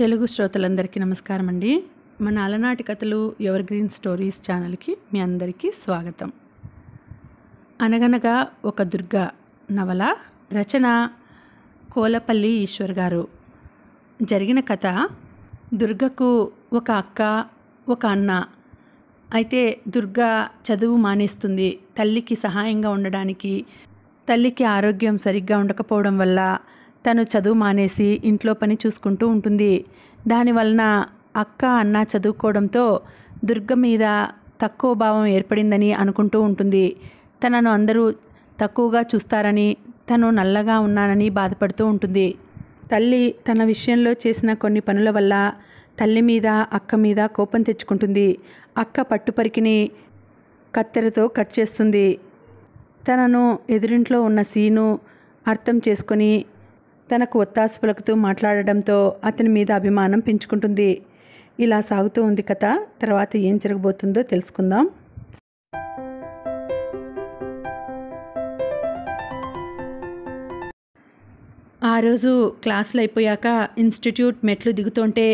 తెలుగు శ్రోతలందరికీ నమస్కారం అండి మన అలనాటి కథలు ఎవర్ గ్రీన్ స్టోరీస్ ఛానల్కి మీ అందరికీ స్వాగతం అనగనగా ఒక దుర్గ నవల రచన కోలపల్లి ఈశ్వర్ గారు జరిగిన కథ దుర్గకు ఒక అక్క ఒక అన్న అయితే దుర్గ చదువు మానేస్తుంది తల్లికి సహాయంగా ఉండడానికి తల్లికి ఆరోగ్యం సరిగ్గా ఉండకపోవడం వల్ల తను చదువు మానేసి ఇంట్లో పని చూసుకుంటూ ఉంటుంది దానివలన అక్క అన్న చదువుకోవడంతో దుర్గ మీద తక్కువ భావం ఏర్పడిందని అనుకుంటూ ఉంటుంది తనను అందరూ తక్కువగా చూస్తారని తను నల్లగా ఉన్నానని బాధపడుతూ ఉంటుంది తల్లి తన విషయంలో చేసిన కొన్ని పనుల వల్ల తల్లి మీద అక్క మీద కోపం తెచ్చుకుంటుంది అక్క పట్టుపరికిని కత్తెరతో కట్ చేస్తుంది తనను ఎదురింట్లో ఉన్న సీను అర్థం చేసుకొని తనకు ఒత్తాసు పలుకుతూ మాట్లాడడంతో అతని మీద అభిమానం పెంచుకుంటుంది ఇలా సాగుతూ ఉంది కథ తర్వాత ఏం జరగబోతుందో తెలుసుకుందాం ఆ రోజు క్లాసులు అయిపోయాక ఇన్స్టిట్యూట్ మెట్లు దిగుతుంటే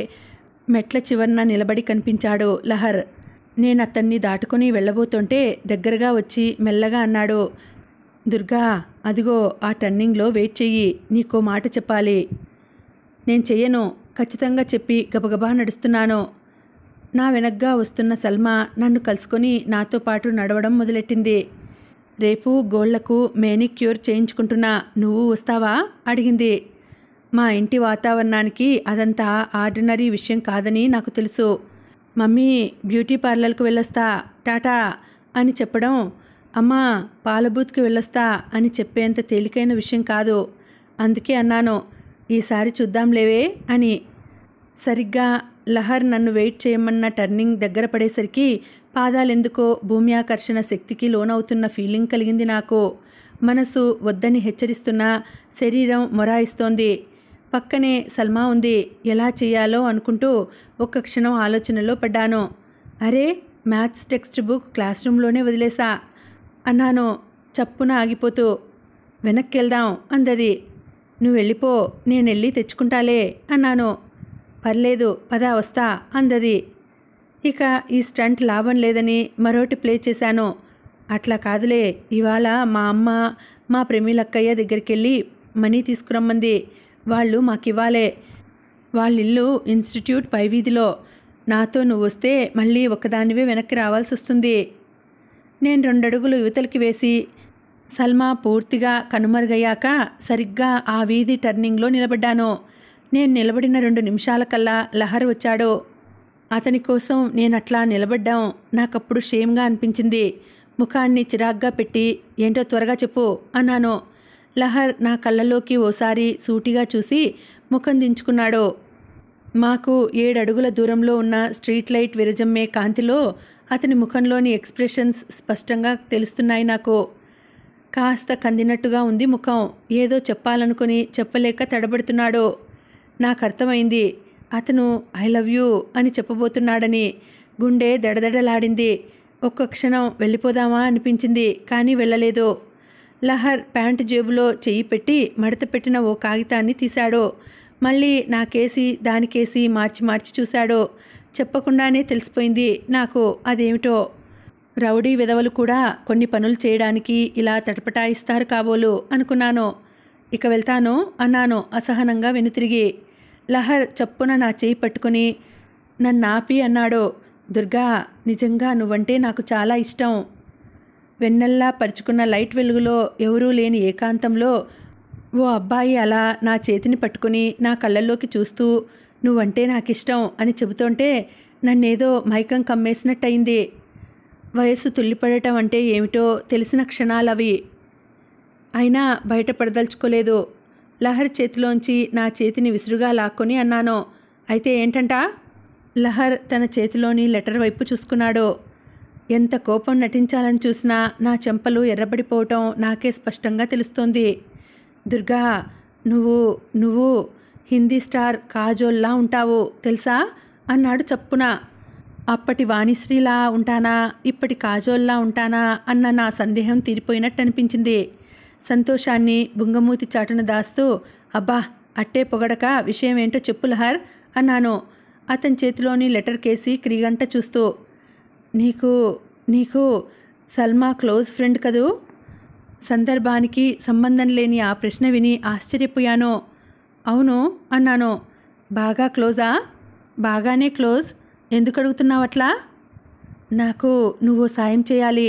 మెట్ల చివరన నిలబడి కనిపించాడు లహర్ నేను అతన్ని దాటుకుని వెళ్ళబోతుంటే దగ్గరగా వచ్చి మెల్లగా అన్నాడు దుర్గా అదిగో ఆ టర్నింగ్లో వెయిట్ చెయ్యి నీకో మాట చెప్పాలి నేను చెయ్యను ఖచ్చితంగా చెప్పి గబగబా నడుస్తున్నాను నా వెనగ్గా వస్తున్న సల్మా నన్ను కలుసుకొని నాతో పాటు నడవడం మొదలెట్టింది రేపు గోళ్లకు మేనిక్యూర్ చేయించుకుంటున్నా నువ్వు వస్తావా అడిగింది మా ఇంటి వాతావరణానికి అదంతా ఆర్డినరీ విషయం కాదని నాకు తెలుసు మమ్మీ బ్యూటీ పార్లర్కు వెళ్ళొస్తా టాటా అని చెప్పడం అమ్మా పాలబూత్కి వెళ్ళొస్తా అని చెప్పేంత తేలికైన విషయం కాదు అందుకే అన్నాను ఈసారి చూద్దాంలేవే అని సరిగ్గా లహర్ నన్ను వెయిట్ చేయమన్న టర్నింగ్ దగ్గర పడేసరికి పాదాలెందుకో భూమి ఆకర్షణ శక్తికి లోనవుతున్న ఫీలింగ్ కలిగింది నాకు మనసు వద్దని హెచ్చరిస్తున్నా శరీరం మొరాయిస్తోంది పక్కనే సల్మా ఉంది ఎలా చేయాలో అనుకుంటూ ఒక్క క్షణం ఆలోచనలో పడ్డాను అరే మ్యాథ్స్ టెక్స్ట్ బుక్ క్లాస్ రూమ్లోనే వదిలేసా అన్నాను చప్పున ఆగిపోతూ వెనక్కి వెళ్దాం అందది నువ్వు వెళ్ళిపో నేను వెళ్ళి తెచ్చుకుంటాలే అన్నాను పర్లేదు పదా వస్తా అందది ఇక ఈ స్టంట్ లాభం లేదని మరోటి ప్లే చేశాను అట్లా కాదులే ఇవాళ మా అమ్మ మా ప్రేమిలక్కయ్య దగ్గరికి వెళ్ళి మనీ తీసుకురమ్మంది వాళ్ళు మాకు ఇవ్వాలే వాళ్ళిల్లు ఇన్స్టిట్యూట్ పైవీధిలో నాతో నువ్వు వస్తే మళ్ళీ ఒకదానివే వెనక్కి రావాల్సి వస్తుంది నేను రెండడుగులు యువతలకి వేసి సల్మా పూర్తిగా కనుమరుగయ్యాక సరిగ్గా ఆ వీధి టర్నింగ్లో నిలబడ్డాను నేను నిలబడిన రెండు నిమిషాల కల్లా లహర్ వచ్చాడు అతని కోసం నేను అట్లా నిలబడ్డాం నాకప్పుడు షేమ్గా అనిపించింది ముఖాన్ని చిరాగ్గా పెట్టి ఏంటో త్వరగా చెప్పు అన్నాను లహర్ నా కళ్ళలోకి ఓసారి సూటిగా చూసి ముఖం దించుకున్నాడు మాకు ఏడడుగుల దూరంలో ఉన్న స్ట్రీట్ లైట్ విరజమ్మే కాంతిలో అతని ముఖంలోని ఎక్స్ప్రెషన్స్ స్పష్టంగా తెలుస్తున్నాయి నాకు కాస్త కందినట్టుగా ఉంది ముఖం ఏదో చెప్పాలనుకుని చెప్పలేక తడబడుతున్నాడు నాకు అర్థమైంది అతను ఐ లవ్ యూ అని చెప్పబోతున్నాడని గుండె దడదడలాడింది ఒక్క క్షణం వెళ్ళిపోదామా అనిపించింది కానీ వెళ్ళలేదు లహర్ ప్యాంటు జేబులో చెయ్యి పెట్టి మడత పెట్టిన ఓ కాగితాన్ని తీశాడు మళ్ళీ నాకేసి దానికేసి మార్చి మార్చి చూశాడు చెప్పకుండానే తెలిసిపోయింది నాకు అదేమిటో రౌడీ విధవలు కూడా కొన్ని పనులు చేయడానికి ఇలా తటపటాయిస్తారు కాబోలు అనుకున్నాను ఇక వెళ్తాను అన్నాను అసహనంగా వెనుతిరిగి లహర్ చప్పున నా చేయి పట్టుకుని నన్నాపి అన్నాడు దుర్గా నిజంగా నువ్వంటే నాకు చాలా ఇష్టం వెన్నెల్లా పరుచుకున్న లైట్ వెలుగులో ఎవరూ లేని ఏకాంతంలో ఓ అబ్బాయి అలా నా చేతిని పట్టుకుని నా కళ్ళల్లోకి చూస్తూ నువ్వంటే నాకు ఇష్టం అని చెబుతుంటే నన్నేదో మైకం కమ్మేసినట్టయింది వయసు తుల్లిపడటం అంటే ఏమిటో తెలిసిన క్షణాలవి అయినా బయటపడదలుచుకోలేదు లహర్ చేతిలోంచి నా చేతిని విసురుగా లాక్కొని అన్నాను అయితే ఏంటంటా లహర్ తన చేతిలోని లెటర్ వైపు చూసుకున్నాడు ఎంత కోపం నటించాలని చూసినా నా చెంపలు ఎర్రబడిపోవటం నాకే స్పష్టంగా తెలుస్తోంది దుర్గా నువ్వు నువ్వు హిందీ స్టార్ కాజోల్లా ఉంటావు తెలుసా అన్నాడు చప్పున అప్పటి వాణిశ్రీలా ఉంటానా ఇప్పటి కాజోల్లా ఉంటానా అన్న నా సందేహం తీరిపోయినట్టు అనిపించింది సంతోషాన్ని బుంగమూతి చాటున దాస్తూ అబ్బా అట్టే పొగడక విషయం ఏంటో చెప్పులహర్ అన్నాను అతని చేతిలోని లెటర్ కేసి క్రీగంట చూస్తూ నీకు నీకు సల్మా క్లోజ్ ఫ్రెండ్ కదూ సందర్భానికి సంబంధం లేని ఆ ప్రశ్న విని ఆశ్చర్యపోయాను అవును అన్నాను బాగా క్లోజా బాగానే క్లోజ్ ఎందుకు అడుగుతున్నావు అట్లా నాకు నువ్వు సాయం చేయాలి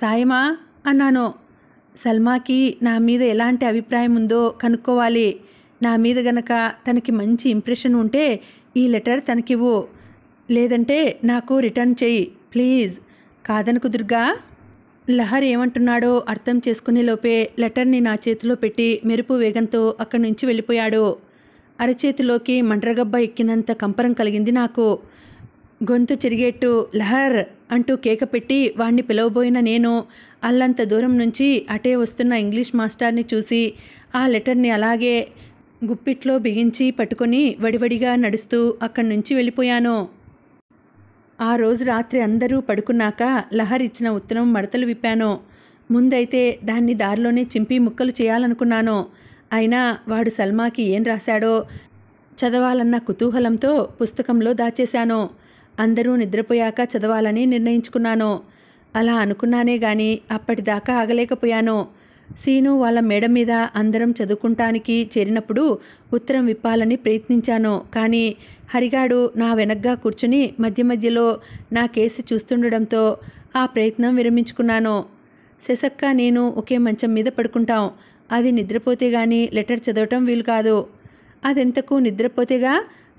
సాయమా అన్నాను సల్మాకి నా మీద ఎలాంటి అభిప్రాయం ఉందో కనుక్కోవాలి నా మీద గనక తనకి మంచి ఇంప్రెషన్ ఉంటే ఈ లెటర్ తనకివ్వు లేదంటే నాకు రిటర్న్ చేయి ప్లీజ్ కాదనుకు దుర్గా లహర్ ఏమంటున్నాడో అర్థం చేసుకునే లోపే లెటర్ని నా చేతిలో పెట్టి మెరుపు వేగంతో అక్కడి నుంచి వెళ్ళిపోయాడు అరచేతిలోకి మండ్రగబ్బ ఎక్కినంత కంపరం కలిగింది నాకు గొంతు చెరిగేట్టు లహర్ అంటూ కేక పెట్టి వాణ్ణి పిలవబోయిన నేను అల్లంత దూరం నుంచి అటే వస్తున్న ఇంగ్లీష్ మాస్టర్ని చూసి ఆ లెటర్ని అలాగే గుప్పిట్లో బిగించి పట్టుకొని వడివడిగా నడుస్తూ అక్కడి నుంచి వెళ్ళిపోయాను ఆ రోజు రాత్రి అందరూ పడుకున్నాక లహర్ ఇచ్చిన ఉత్తరం మడతలు విప్పాను ముందైతే దాన్ని దారిలోనే చింపి ముక్కలు చేయాలనుకున్నాను అయినా వాడు సల్మాకి ఏం రాశాడో చదవాలన్న కుతూహలంతో పుస్తకంలో దాచేశాను అందరూ నిద్రపోయాక చదవాలని నిర్ణయించుకున్నాను అలా అనుకున్నానే గాని అప్పటిదాకా ఆగలేకపోయాను సీను వాళ్ళ మేడ మీద అందరం చదువుకుంటానికి చేరినప్పుడు ఉత్తరం విప్పాలని ప్రయత్నించాను కానీ హరిగాడు నా వెనగ్గా కూర్చుని మధ్య మధ్యలో నా కేసి చూస్తుండడంతో ఆ ప్రయత్నం విరమించుకున్నాను శశక్క నేను ఒకే మంచం మీద పడుకుంటాం అది నిద్రపోతే గాని లెటర్ చదవటం వీలు కాదు అదెంతకు నిద్రపోతేగా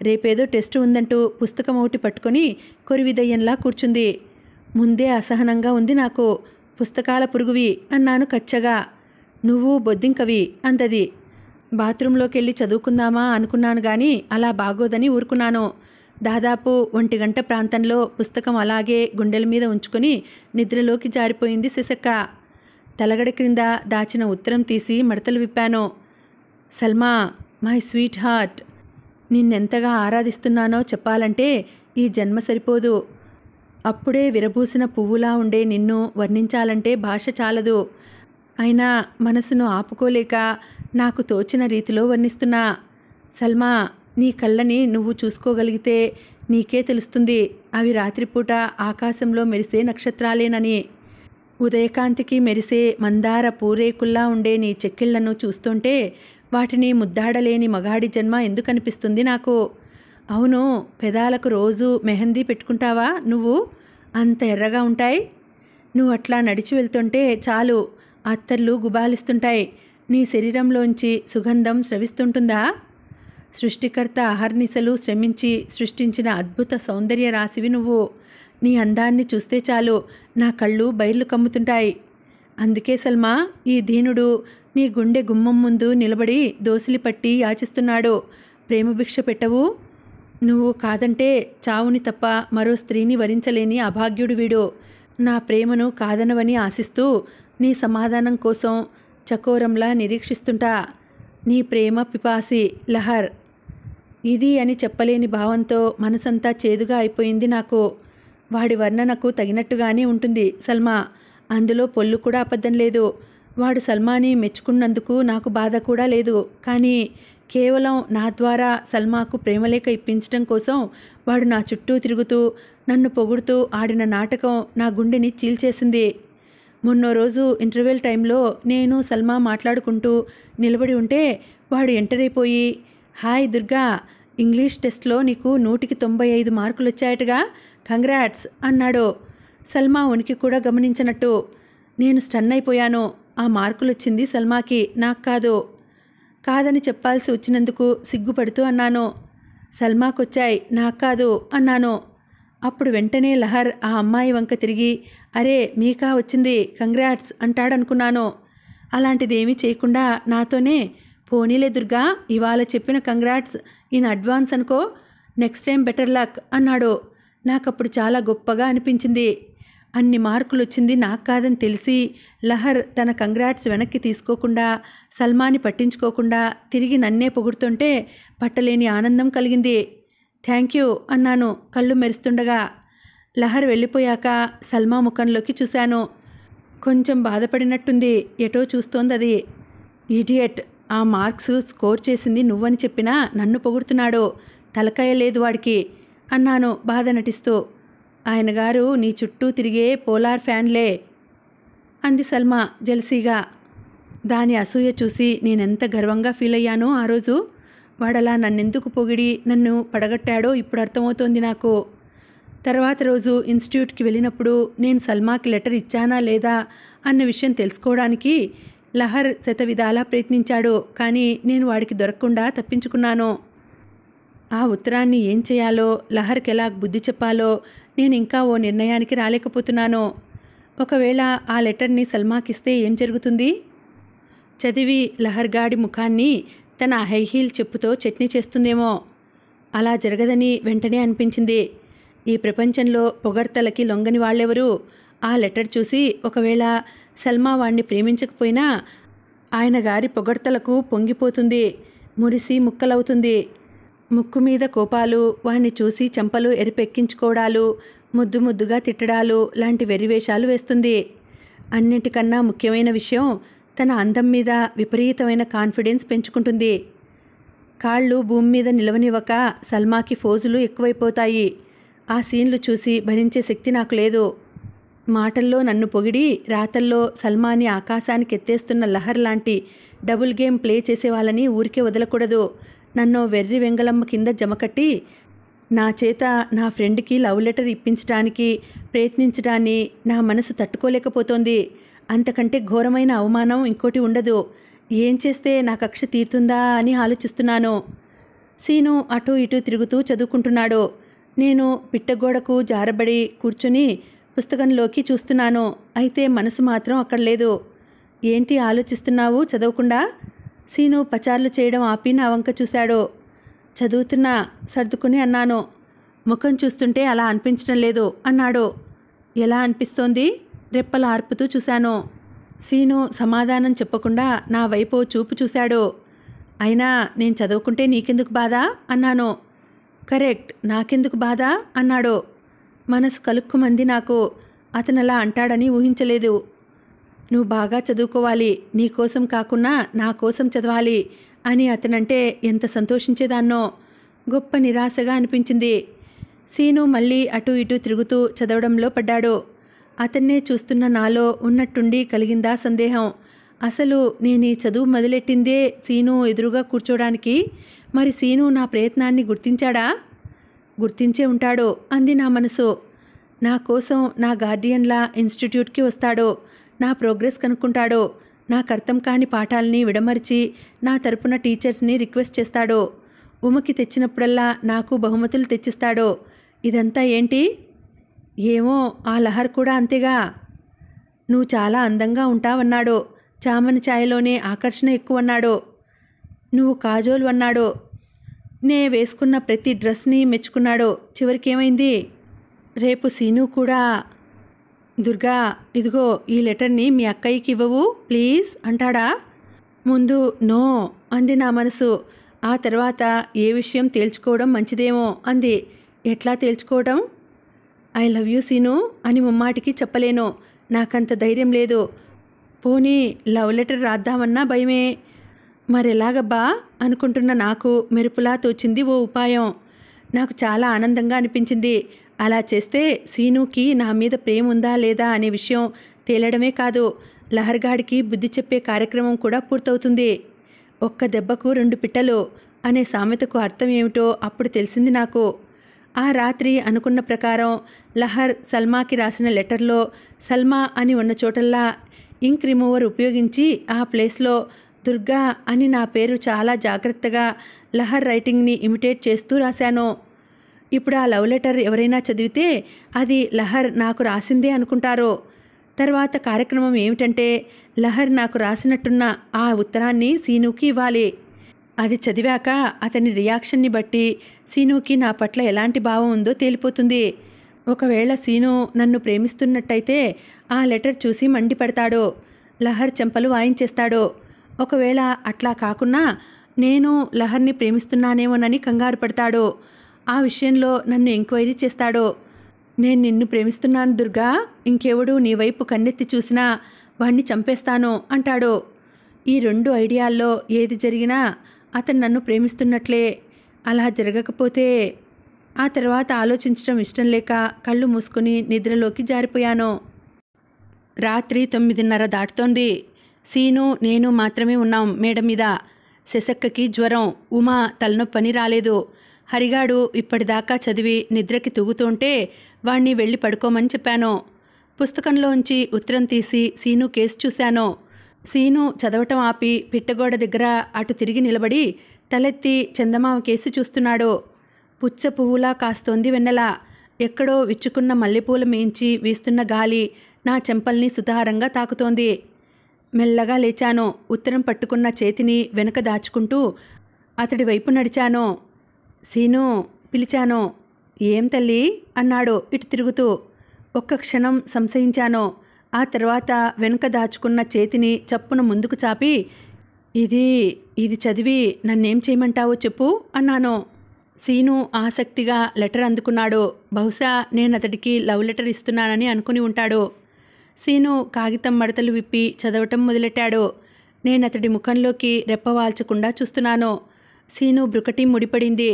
రేపేదో టెస్ట్ ఉందంటూ పుస్తకం ఒకటి పట్టుకొని కొరివిదయ్యంలా కూర్చుంది ముందే అసహనంగా ఉంది నాకు పుస్తకాల పురుగువి అన్నాను కచ్చగా నువ్వు బొద్దింకవి అందది బాత్రూంలోకి వెళ్ళి చదువుకుందామా అనుకున్నాను కానీ అలా బాగోదని ఊరుకున్నాను దాదాపు ఒంటి గంట ప్రాంతంలో పుస్తకం అలాగే గుండెల మీద ఉంచుకొని నిద్రలోకి జారిపోయింది శిశక్క తలగడ క్రింద దాచిన ఉత్తరం తీసి మడతలు విప్పాను సల్మా మై స్వీట్ హార్ట్ నిన్నెంతగా ఆరాధిస్తున్నానో చెప్పాలంటే ఈ జన్మ సరిపోదు అప్పుడే విరబూసిన పువ్వులా ఉండే నిన్ను వర్ణించాలంటే భాష చాలదు అయినా మనసును ఆపుకోలేక నాకు తోచిన రీతిలో వర్ణిస్తున్నా సల్మా నీ కళ్ళని నువ్వు చూసుకోగలిగితే నీకే తెలుస్తుంది అవి రాత్రిపూట ఆకాశంలో మెరిసే నక్షత్రాలేనని ఉదయకాంతికి మెరిసే మందార పూరేకుల్లా ఉండే నీ చెక్కిళ్లను చూస్తుంటే వాటిని ముద్దాడలేని మగాడి జన్మ ఎందుకు అనిపిస్తుంది నాకు అవును పెదాలకు రోజు మెహందీ పెట్టుకుంటావా నువ్వు అంత ఎర్రగా ఉంటాయి నువ్వు అట్లా నడిచి వెళ్తుంటే చాలు అత్తర్లు గుబాలిస్తుంటాయి నీ శరీరంలోంచి సుగంధం స్రవిస్తుంటుందా సృష్టికర్త అహర్నిశలు శ్రమించి సృష్టించిన అద్భుత సౌందర్య రాశివి నువ్వు నీ అందాన్ని చూస్తే చాలు నా కళ్ళు బయర్లు కమ్ముతుంటాయి అందుకే సల్మా ఈ దీనుడు నీ గుండె గుమ్మం ముందు నిలబడి దోసిలి పట్టి యాచిస్తున్నాడు ప్రేమభిక్ష పెట్టవు నువ్వు కాదంటే చావుని తప్ప మరో స్త్రీని వరించలేని అభాగ్యుడు వీడు నా ప్రేమను కాదనవని ఆశిస్తూ నీ సమాధానం కోసం చకోరంలా నిరీక్షిస్తుంటా నీ ప్రేమ పిపాసి లహర్ ఇది అని చెప్పలేని భావంతో మనసంతా చేదుగా అయిపోయింది నాకు వాడి వర్ణనకు తగినట్టుగానే ఉంటుంది సల్మా అందులో పొల్లు కూడా అబద్ధం లేదు వాడు సల్మాని మెచ్చుకున్నందుకు నాకు బాధ కూడా లేదు కానీ కేవలం నా ద్వారా సల్మాకు ప్రేమలేఖ ఇప్పించడం కోసం వాడు నా చుట్టూ తిరుగుతూ నన్ను పొగుడుతూ ఆడిన నాటకం నా గుండెని చీల్చేసింది మొన్నో రోజు ఇంటర్వెల్ టైంలో నేను సల్మా మాట్లాడుకుంటూ నిలబడి ఉంటే వాడు ఎంటర్ అయిపోయి హాయ్ దుర్గా ఇంగ్లీష్ టెస్ట్లో నీకు నూటికి తొంభై ఐదు మార్కులు వచ్చాయటగా కంగ్రాట్స్ అన్నాడు సల్మా ఉనికి కూడా గమనించినట్టు నేను స్టన్ అయిపోయాను ఆ మార్కులు వచ్చింది సల్మాకి నాకు కాదు కాదని చెప్పాల్సి వచ్చినందుకు సిగ్గుపడుతూ అన్నాను సల్మాకొచ్చాయి నాకు కాదు అన్నాను అప్పుడు వెంటనే లహర్ ఆ అమ్మాయి వంక తిరిగి అరే మీకా వచ్చింది కంగ్రాట్స్ అంటాడనుకున్నాను అలాంటిది ఏమీ చేయకుండా నాతోనే పోనీలే దుర్గా ఇవాళ చెప్పిన కంగ్రాట్స్ ఇన్ అడ్వాన్స్ అనుకో నెక్స్ట్ టైం బెటర్ లక్ అన్నాడు నాకప్పుడు చాలా గొప్పగా అనిపించింది అన్ని మార్కులు వచ్చింది నాకు కాదని తెలిసి లహర్ తన కంగ్రాట్స్ వెనక్కి తీసుకోకుండా సల్మాని పట్టించుకోకుండా తిరిగి నన్నే పొగుడుతుంటే పట్టలేని ఆనందం కలిగింది థ్యాంక్ యూ అన్నాను కళ్ళు మెరుస్తుండగా లహర్ వెళ్ళిపోయాక సల్మా ముఖంలోకి చూశాను కొంచెం బాధపడినట్టుంది ఎటో చూస్తోంది అది ఇడియట్ ఆ మార్క్స్ స్కోర్ చేసింది నువ్వని చెప్పినా నన్ను పొగుడుతున్నాడు తలకాయ లేదు వాడికి అన్నాను బాధ నటిస్తూ ఆయన గారు నీ చుట్టూ తిరిగే పోలార్ ఫ్యాన్లే అంది సల్మా జెల్సీగా దాని అసూయ చూసి నేనెంత గర్వంగా ఫీల్ అయ్యానో ఆ రోజు వాడలా నన్నెందుకు పొగిడి నన్ను పడగట్టాడో ఇప్పుడు అర్థమవుతోంది నాకు తర్వాత రోజు ఇన్స్టిట్యూట్కి వెళ్ళినప్పుడు నేను సల్మాకి లెటర్ ఇచ్చానా లేదా అన్న విషయం తెలుసుకోవడానికి లహర్ శతవిధాలా ప్రయత్నించాడు కానీ నేను వాడికి దొరకకుండా తప్పించుకున్నాను ఆ ఉత్తరాన్ని ఏం చేయాలో లహర్కి ఎలా బుద్ధి చెప్పాలో నేను ఇంకా ఓ నిర్ణయానికి రాలేకపోతున్నాను ఒకవేళ ఆ లెటర్ని సల్మాకిస్తే ఏం జరుగుతుంది చదివి లహర్గాడి ముఖాన్ని తన హై హీల్ చెప్పుతో చట్నీ చేస్తుందేమో అలా జరగదని వెంటనే అనిపించింది ఈ ప్రపంచంలో పొగడ్తలకి లొంగని వాళ్ళెవరు ఆ లెటర్ చూసి ఒకవేళ సల్మా వాణ్ణి ప్రేమించకపోయినా ఆయన గారి పొగడ్తలకు పొంగిపోతుంది మురిసి ముక్కలవుతుంది ముక్కు మీద కోపాలు వాణ్ణి చూసి చెంపలు ఎరిపెక్కించుకోవడాలు ముద్దు ముద్దుగా తిట్టడాలు లాంటి వెరివేషాలు వేస్తుంది అన్నిటికన్నా ముఖ్యమైన విషయం తన అందం మీద విపరీతమైన కాన్ఫిడెన్స్ పెంచుకుంటుంది కాళ్ళు భూమి మీద నిలవనివ్వక సల్మాకి ఫోజులు ఎక్కువైపోతాయి ఆ సీన్లు చూసి భరించే శక్తి నాకు లేదు మాటల్లో నన్ను పొగిడి రాతల్లో సల్మాని ఆకాశానికి ఎత్తేస్తున్న లహర్ లాంటి డబుల్ గేమ్ ప్లే చేసేవాళ్ళని ఊరికే వదలకూడదు నన్ను వెర్రి వెంగళమ్మ కింద జమకట్టి నా చేత నా ఫ్రెండ్కి లవ్ లెటర్ ఇప్పించడానికి ప్రయత్నించడాన్ని నా మనసు తట్టుకోలేకపోతోంది అంతకంటే ఘోరమైన అవమానం ఇంకోటి ఉండదు ఏం చేస్తే నా కక్ష తీరుతుందా అని ఆలోచిస్తున్నాను సీను అటు ఇటు తిరుగుతూ చదువుకుంటున్నాడు నేను పిట్టగోడకు జారబడి కూర్చుని పుస్తకంలోకి చూస్తున్నాను అయితే మనసు మాత్రం అక్కడ లేదు ఏంటి ఆలోచిస్తున్నావు చదవకుండా సీను పచార్లు చేయడం ఆపి నా వంక చూశాడు చదువుతున్నా సర్దుకుని అన్నాను ముఖం చూస్తుంటే అలా అనిపించడం లేదు అన్నాడు ఎలా అనిపిస్తోంది రెప్పలు ఆర్పుతూ చూశాను సీను సమాధానం చెప్పకుండా నా వైపు చూపు చూశాడు అయినా నేను చదువుకుంటే నీకెందుకు బాధ అన్నాను కరెక్ట్ నాకెందుకు బాధ అన్నాడు మనసు కలుక్కుమంది నాకు అతను అలా అంటాడని ఊహించలేదు నువ్వు బాగా చదువుకోవాలి నీ కోసం కాకున్నా నా కోసం చదవాలి అని అతనంటే ఎంత సంతోషించేదాన్నో గొప్ప నిరాశగా అనిపించింది సీను మళ్ళీ అటు ఇటు తిరుగుతూ చదవడంలో పడ్డాడు అతన్నే చూస్తున్న నాలో ఉన్నట్టుండి కలిగిందా సందేహం అసలు నేను ఈ చదువు మొదలెట్టిందే సీను ఎదురుగా కూర్చోడానికి మరి సీను నా ప్రయత్నాన్ని గుర్తించాడా గుర్తించే ఉంటాడో అంది నా మనసు నా కోసం నా గార్డియన్లా ఇన్స్టిట్యూట్కి వస్తాడో నా ప్రోగ్రెస్ కనుక్కుంటాడో నాకు అర్థం కాని పాఠాలని విడమరిచి నా తరపున టీచర్స్ని రిక్వెస్ట్ చేస్తాడో ఉమకి తెచ్చినప్పుడల్లా నాకు బహుమతులు తెచ్చిస్తాడో ఇదంతా ఏంటి ఏమో ఆ లహర్ కూడా అంతేగా నువ్వు చాలా అందంగా ఉంటావన్నాడో చామని ఛాయలోనే ఆకర్షణ ఎక్కువన్నాడో నువ్వు కాజోలు అన్నాడో నే వేసుకున్న ప్రతి డ్రెస్ని మెచ్చుకున్నాడో చివరికి ఏమైంది రేపు సీను కూడా దుర్గా ఇదిగో ఈ లెటర్ని మీ అక్కయ్యకి ఇవ్వవు ప్లీజ్ అంటాడా ముందు నో అంది నా మనసు ఆ తర్వాత ఏ విషయం తేల్చుకోవడం మంచిదేమో అంది ఎట్లా తేల్చుకోవడం ఐ లవ్ యూ సీను అని ముమ్మాటికి చెప్పలేను నాకంత ధైర్యం లేదు పోనీ లవ్ లెటర్ రాద్దామన్నా భయమే మరెలాగబ్బా అనుకుంటున్న నాకు మెరుపులా తోచింది ఓ ఉపాయం నాకు చాలా ఆనందంగా అనిపించింది అలా చేస్తే శ్రీనుకి నా మీద ప్రేమ ఉందా లేదా అనే విషయం తేలడమే కాదు లహర్గాడికి బుద్ధి చెప్పే కార్యక్రమం కూడా పూర్తవుతుంది ఒక్క దెబ్బకు రెండు పిట్టలు అనే సామెతకు అర్థం ఏమిటో అప్పుడు తెలిసింది నాకు ఆ రాత్రి అనుకున్న ప్రకారం లహర్ సల్మాకి రాసిన లెటర్లో సల్మా అని ఉన్న చోటల్లా ఇంక్ రిమూవర్ ఉపయోగించి ఆ ప్లేస్లో దుర్గా అని నా పేరు చాలా జాగ్రత్తగా లహర్ రైటింగ్ని ఇమిటేట్ చేస్తూ రాశాను ఇప్పుడు ఆ లవ్ లెటర్ ఎవరైనా చదివితే అది లహర్ నాకు రాసిందే అనుకుంటారో తర్వాత కార్యక్రమం ఏమిటంటే లహర్ నాకు రాసినట్టున్న ఆ ఉత్తరాన్ని సీనుకి ఇవ్వాలి అది చదివాక అతని రియాక్షన్ని బట్టి సీనుకి నా పట్ల ఎలాంటి భావం ఉందో తేలిపోతుంది ఒకవేళ సీను నన్ను ప్రేమిస్తున్నట్టయితే ఆ లెటర్ చూసి మండిపడతాడో లహర్ చెంపలు వాయించేస్తాడో ఒకవేళ అట్లా కాకున్నా నేను లహర్ని ప్రేమిస్తున్నానేమోనని కంగారు పడతాడో ఆ విషయంలో నన్ను ఎంక్వైరీ చేస్తాడో నేను నిన్ను ప్రేమిస్తున్నాను దుర్గా ఇంకెవడు నీ వైపు కన్నెత్తి చూసినా వాణ్ణి చంపేస్తాను అంటాడో ఈ రెండు ఐడియాల్లో ఏది జరిగినా అతను నన్ను ప్రేమిస్తున్నట్లే అలా జరగకపోతే ఆ తర్వాత ఆలోచించడం ఇష్టం లేక కళ్ళు మూసుకుని నిద్రలోకి జారిపోయాను రాత్రి తొమ్మిదిన్నర దాటుతోంది సీను నేను మాత్రమే ఉన్నాం మేడం మీద శశక్కకి జ్వరం ఉమా తలనొప్పని రాలేదు హరిగాడు ఇప్పటిదాకా చదివి నిద్రకి తూగుతుంటే వాణ్ణి వెళ్ళి పడుకోమని చెప్పాను పుస్తకంలోంచి ఉత్తరం తీసి సీను కేసు చూశాను సీను చదవటం ఆపి పిట్టగోడ దగ్గర అటు తిరిగి నిలబడి తలెత్తి చందమామ కేసి చూస్తున్నాడు పుచ్చ పువ్వులా కాస్తోంది వెన్నెల ఎక్కడో విచ్చుకున్న మల్లెపూలు మేయించి వీస్తున్న గాలి నా చెంపల్ని సుధారంగా తాకుతోంది మెల్లగా లేచాను ఉత్తరం పట్టుకున్న చేతిని వెనక దాచుకుంటూ అతడి వైపు నడిచాను సీను పిలిచాను ఏం తల్లి అన్నాడు ఇటు తిరుగుతూ ఒక్క క్షణం సంశయించాను ఆ తర్వాత వెనుక దాచుకున్న చేతిని చప్పున ముందుకు చాపి ఇది ఇది చదివి నన్నేం చేయమంటావో చెప్పు అన్నాను సీను ఆసక్తిగా లెటర్ అందుకున్నాడు బహుశా నేను అతడికి లవ్ లెటర్ ఇస్తున్నానని అనుకుని ఉంటాడు సీను కాగితం మడతలు విప్పి చదవటం మొదలెట్టాడు నేను అతడి ముఖంలోకి రెప్పవాల్చకుండా చూస్తున్నాను సీను బ్రుకటి ముడిపడింది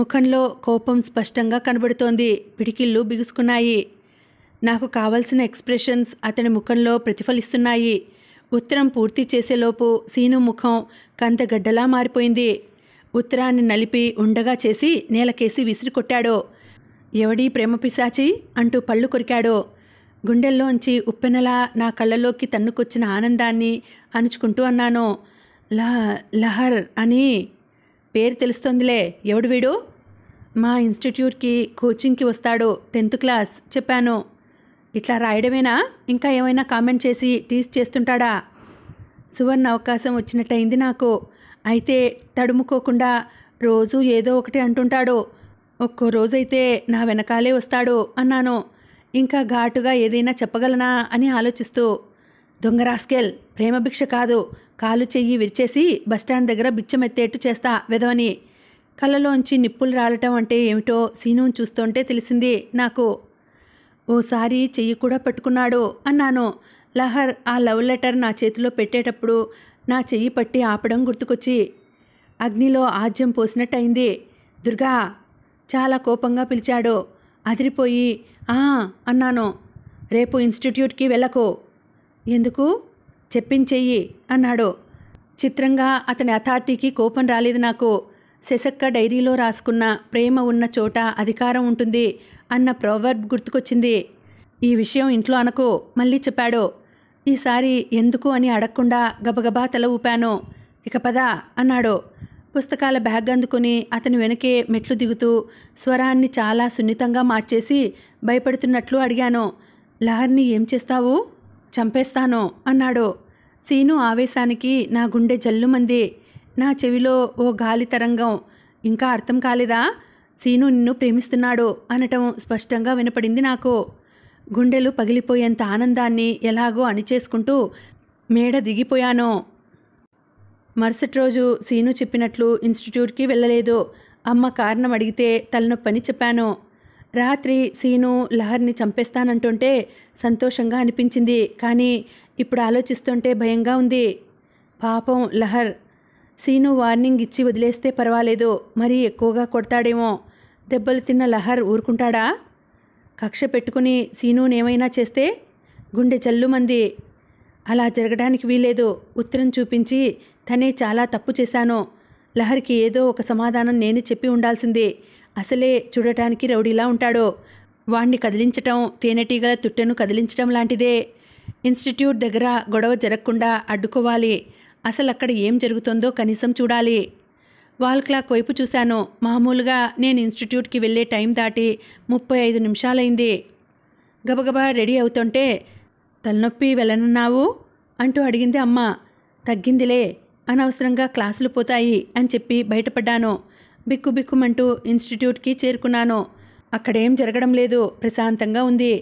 ముఖంలో కోపం స్పష్టంగా కనబడుతోంది పిడికిళ్ళు బిగుసుకున్నాయి నాకు కావలసిన ఎక్స్ప్రెషన్స్ అతని ముఖంలో ప్రతిఫలిస్తున్నాయి ఉత్తరం పూర్తి చేసేలోపు సీను ముఖం కందగడ్డలా మారిపోయింది ఉత్తరాన్ని నలిపి ఉండగా చేసి నేలకేసి విసిరికొట్టాడో ఎవడీ ప్రేమ పిశాచి అంటూ పళ్ళు కొరికాడో గుండెల్లోంచి ఉప్పెనలా నా కళ్ళలోకి తన్నుకొచ్చిన ఆనందాన్ని అణుచుకుంటూ అన్నాను లహ లహర్ అని పేరు తెలుస్తోందిలే ఎవడు వీడు మా ఇన్స్టిట్యూట్కి కోచింగ్కి వస్తాడు టెన్త్ క్లాస్ చెప్పాను ఇట్లా రాయడమేనా ఇంకా ఏమైనా కామెంట్ చేసి టీస్ చేస్తుంటాడా సువర్ణ అవకాశం వచ్చినట్టయింది నాకు అయితే తడుముకోకుండా రోజు ఏదో ఒకటి అంటుంటాడు ఒక్కో రోజైతే నా వెనకాలే వస్తాడు అన్నాను ఇంకా ఘాటుగా ఏదైనా చెప్పగలనా అని ఆలోచిస్తూ దొంగ రాస్కెల్ ప్రేమభిక్ష కాదు కాలు చెయ్యి విరిచేసి బస్టాండ్ దగ్గర బిచ్చమెత్తేట్టు చేస్తా వెదవని కళ్ళలోంచి నిప్పులు రాలటం అంటే ఏమిటో సీను చూస్తుంటే తెలిసింది నాకు ఓసారి చెయ్యి కూడా పట్టుకున్నాడో అన్నాను లహర్ ఆ లవ్ లెటర్ నా చేతిలో పెట్టేటప్పుడు నా చెయ్యి పట్టి ఆపడం గుర్తుకొచ్చి అగ్నిలో ఆజ్యం పోసినట్టయింది దుర్గా చాలా కోపంగా పిలిచాడు అదిరిపోయి ఆ అన్నాను రేపు ఇన్స్టిట్యూట్కి వెళ్ళకు ఎందుకు చెప్పించెయ్యి అన్నాడు చిత్రంగా అతని అథారిటీకి కోపం రాలేదు నాకు శశక్క డైరీలో రాసుకున్న ప్రేమ ఉన్న చోట అధికారం ఉంటుంది అన్న ప్రోవర్బ్ గుర్తుకొచ్చింది ఈ విషయం ఇంట్లో అనకు మళ్ళీ చెప్పాడు ఈసారి ఎందుకు అని అడగకుండా గబగబా తల ఊపాను ఇక పదా అన్నాడు పుస్తకాల బ్యాగ్ అందుకుని అతని వెనకే మెట్లు దిగుతూ స్వరాన్ని చాలా సున్నితంగా మార్చేసి భయపడుతున్నట్లు అడిగాను లహర్ని ఏం చేస్తావు చంపేస్తాను అన్నాడు సీను ఆవేశానికి నా గుండె జల్లుమంది నా చెవిలో ఓ గాలి తరంగం ఇంకా అర్థం కాలేదా సీను నిన్ను ప్రేమిస్తున్నాడు అనటం స్పష్టంగా వినపడింది నాకు గుండెలు పగిలిపోయేంత ఆనందాన్ని ఎలాగో అణిచేసుకుంటూ మేడ దిగిపోయాను మరుసటి రోజు సీను చెప్పినట్లు ఇన్స్టిట్యూట్కి వెళ్ళలేదు అమ్మ కారణం అడిగితే తలనొప్పని చెప్పాను రాత్రి సీను లహర్ని చంపేస్తానంటుంటే సంతోషంగా అనిపించింది కానీ ఇప్పుడు ఆలోచిస్తుంటే భయంగా ఉంది పాపం లహర్ సీను వార్నింగ్ ఇచ్చి వదిలేస్తే పర్వాలేదు మరీ ఎక్కువగా కొడతాడేమో దెబ్బలు తిన్న లహర్ ఊరుకుంటాడా కక్ష పెట్టుకుని సీనూనేమైనా చేస్తే గుండె చల్లుమంది అలా జరగడానికి వీలేదు ఉత్తరం చూపించి తనే చాలా తప్పు చేశాను లహర్కి ఏదో ఒక సమాధానం నేనే చెప్పి ఉండాల్సిందే అసలే చూడటానికి రౌడీలా ఉంటాడో వాణ్ణి కదిలించటం తేనెటీగల తుట్టెను కదిలించటం లాంటిదే ఇన్స్టిట్యూట్ దగ్గర గొడవ జరగకుండా అడ్డుకోవాలి అసలు అక్కడ ఏం జరుగుతుందో కనీసం చూడాలి వాల్ క్లాక్ వైపు చూశాను మామూలుగా నేను ఇన్స్టిట్యూట్కి వెళ్ళే టైం దాటి ముప్పై ఐదు నిమిషాలైంది గబగబా రెడీ అవుతుంటే తలనొప్పి వెళ్ళనున్నావు అంటూ అడిగింది అమ్మ తగ్గిందిలే అనవసరంగా క్లాసులు పోతాయి అని చెప్పి బయటపడ్డాను బిక్కు బిక్కుమంటూ ఇన్స్టిట్యూట్కి చేరుకున్నాను అక్కడేం జరగడం లేదు ప్రశాంతంగా ఉంది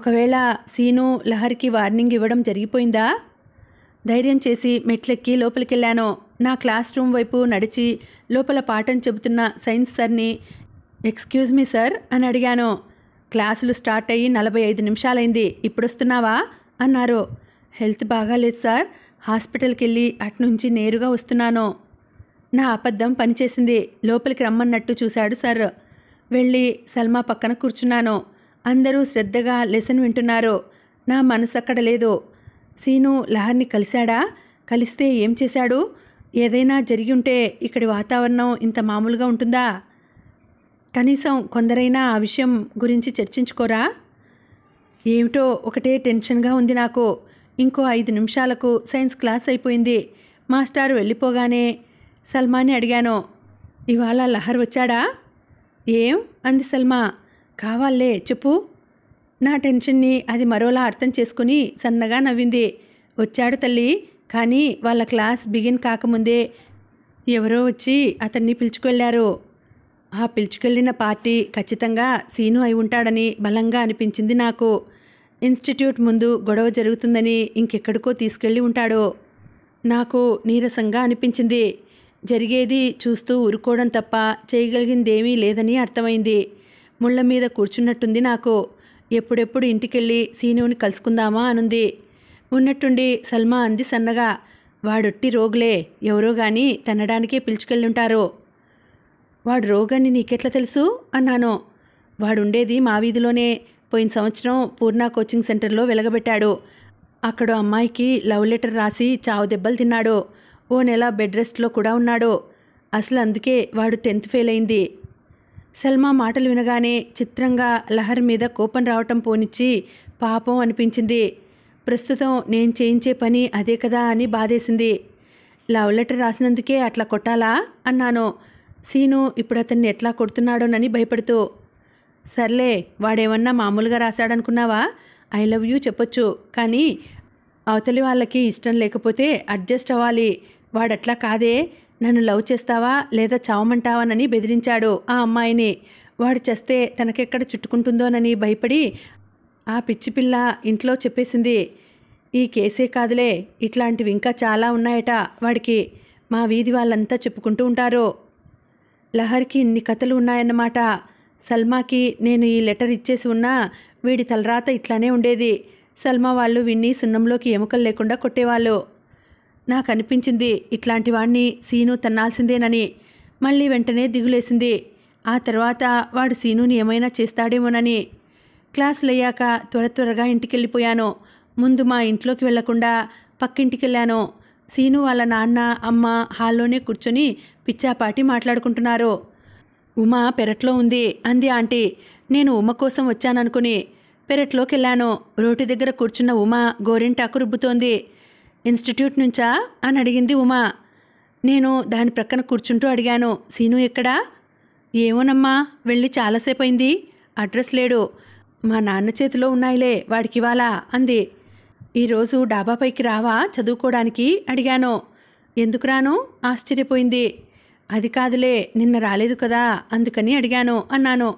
ఒకవేళ సీను లహరికి వార్నింగ్ ఇవ్వడం జరిగిపోయిందా ధైర్యం చేసి మెట్లెక్కి లోపలికెళ్ళాను నా క్లాస్ రూమ్ వైపు నడిచి లోపల పాఠం చెబుతున్న సైన్స్ సార్ని ఎక్స్క్యూజ్ మీ సార్ అని అడిగాను క్లాసులు స్టార్ట్ అయ్యి నలభై ఐదు నిమిషాలైంది ఇప్పుడొస్తున్నావా అన్నారు హెల్త్ బాగాలేదు సార్ హాస్పిటల్కి వెళ్ళి అట్నుంచి నేరుగా వస్తున్నాను నా అబద్ధం పనిచేసింది లోపలికి రమ్మన్నట్టు చూశాడు సార్ వెళ్ళి సల్మా పక్కన కూర్చున్నాను అందరూ శ్రద్ధగా లెసన్ వింటున్నారు నా మనసు అక్కడ లేదు సీను లహర్ని కలిశాడా కలిస్తే ఏం చేశాడు ఏదైనా జరిగి ఉంటే ఇక్కడి వాతావరణం ఇంత మామూలుగా ఉంటుందా కనీసం కొందరైనా ఆ విషయం గురించి చర్చించుకోరా ఏమిటో ఒకటే టెన్షన్గా ఉంది నాకు ఇంకో ఐదు నిమిషాలకు సైన్స్ క్లాస్ అయిపోయింది మాస్టారు వెళ్ళిపోగానే సల్మాని అడిగాను ఇవాళ లహర్ వచ్చాడా ఏం అంది సల్మా కావాలే చెప్పు నా టెన్షన్ని అది మరోలా అర్థం చేసుకుని సన్నగా నవ్వింది వచ్చాడు తల్లి కానీ వాళ్ళ క్లాస్ బిగిన్ కాకముందే ఎవరో వచ్చి అతన్ని పిలుచుకెళ్లారు ఆ పిలుచుకెళ్ళిన పార్టీ ఖచ్చితంగా సీను అయి ఉంటాడని బలంగా అనిపించింది నాకు ఇన్స్టిట్యూట్ ముందు గొడవ జరుగుతుందని ఇంకెక్కడికో తీసుకెళ్ళి ఉంటాడో నాకు నీరసంగా అనిపించింది జరిగేది చూస్తూ ఊరుకోవడం తప్ప చేయగలిగిందేమీ లేదని అర్థమైంది ముళ్ళ మీద కూర్చున్నట్టుంది నాకు ఎప్పుడెప్పుడు ఇంటికెళ్ళి సీనువుని కలుసుకుందామా అనుంది ఉన్నట్టుండి సల్మా అంది సన్నగా వాడొట్టి రోగులే ఎవరో గాని తినడానికే పిలుచుకెళ్ళుంటారు వాడు రోగాన్ని నీకెట్లా తెలుసు అన్నాను వాడుండేది మా వీధిలోనే పోయిన సంవత్సరం పూర్ణ కోచింగ్ సెంటర్లో వెలగబెట్టాడు అక్కడ అమ్మాయికి లవ్ లెటర్ రాసి చావు దెబ్బలు తిన్నాడు ఓ నెల బెడ్ రెస్ట్లో కూడా ఉన్నాడు అసలు అందుకే వాడు టెన్త్ ఫెయిల్ అయింది సల్మా మాటలు వినగానే చిత్రంగా లహరి మీద కోపం రావటం పోనిచ్చి పాపం అనిపించింది ప్రస్తుతం నేను చేయించే పని అదే కదా అని బాధేసింది లవ్ లెటర్ రాసినందుకే అట్లా కొట్టాలా అన్నాను సీను ఇప్పుడు అతన్ని ఎట్లా కొడుతున్నాడోనని భయపడుతూ సర్లే వాడేమన్నా మామూలుగా రాశాడనుకున్నావా ఐ లవ్ యూ చెప్పొచ్చు కానీ అవతలి వాళ్ళకి ఇష్టం లేకపోతే అడ్జస్ట్ అవ్వాలి వాడట్లా కాదే నన్ను లవ్ చేస్తావా లేదా చావమంటావానని బెదిరించాడు ఆ అమ్మాయిని వాడు చేస్తే తనకెక్కడ చుట్టుకుంటుందోనని భయపడి ఆ పిచ్చి పిల్ల ఇంట్లో చెప్పేసింది ఈ కేసే కాదులే ఇట్లాంటివి ఇంకా చాలా ఉన్నాయట వాడికి మా వీధి వాళ్ళంతా చెప్పుకుంటూ ఉంటారు లహర్కి ఇన్ని కథలు ఉన్నాయన్నమాట సల్మాకి నేను ఈ లెటర్ ఇచ్చేసి ఉన్నా వీడి తలరాత ఇట్లానే ఉండేది సల్మా వాళ్ళు విన్ని సున్నంలోకి ఎముకలు లేకుండా కొట్టేవాళ్ళు నాకు అనిపించింది ఇట్లాంటి వాణ్ణి సీను తన్నాల్సిందేనని మళ్ళీ వెంటనే దిగులేసింది ఆ తర్వాత వాడు సీనుని ఏమైనా చేస్తాడేమోనని క్లాసులయ్యాక త్వర త్వరగా ఇంటికెళ్ళిపోయాను ముందు మా ఇంట్లోకి వెళ్లకుండా పక్కింటికెళ్ళాను సీను వాళ్ళ నాన్న అమ్మ హాల్లోనే కూర్చొని పిచ్చాపాటి మాట్లాడుకుంటున్నారు ఉమ పెరట్లో ఉంది అంది ఆంటీ నేను ఉమ కోసం వచ్చాననుకుని పెరట్లోకి వెళ్ళాను రోటి దగ్గర కూర్చున్న ఉమ గోరింటాకు రుబ్బుతోంది ఇన్స్టిట్యూట్ నుంచా అని అడిగింది ఉమా నేను దాని ప్రక్కన కూర్చుంటూ అడిగాను సీను ఎక్కడా ఏమోనమ్మా వెళ్ళి చాలాసేపు అయింది అడ్రస్ లేడు మా నాన్న చేతిలో ఉన్నాయిలే వాడికి ఇవాళ అంది ఈరోజు డాబాపైకి రావా చదువుకోవడానికి అడిగాను ఎందుకు రాను ఆశ్చర్యపోయింది అది కాదులే నిన్న రాలేదు కదా అందుకని అడిగాను అన్నాను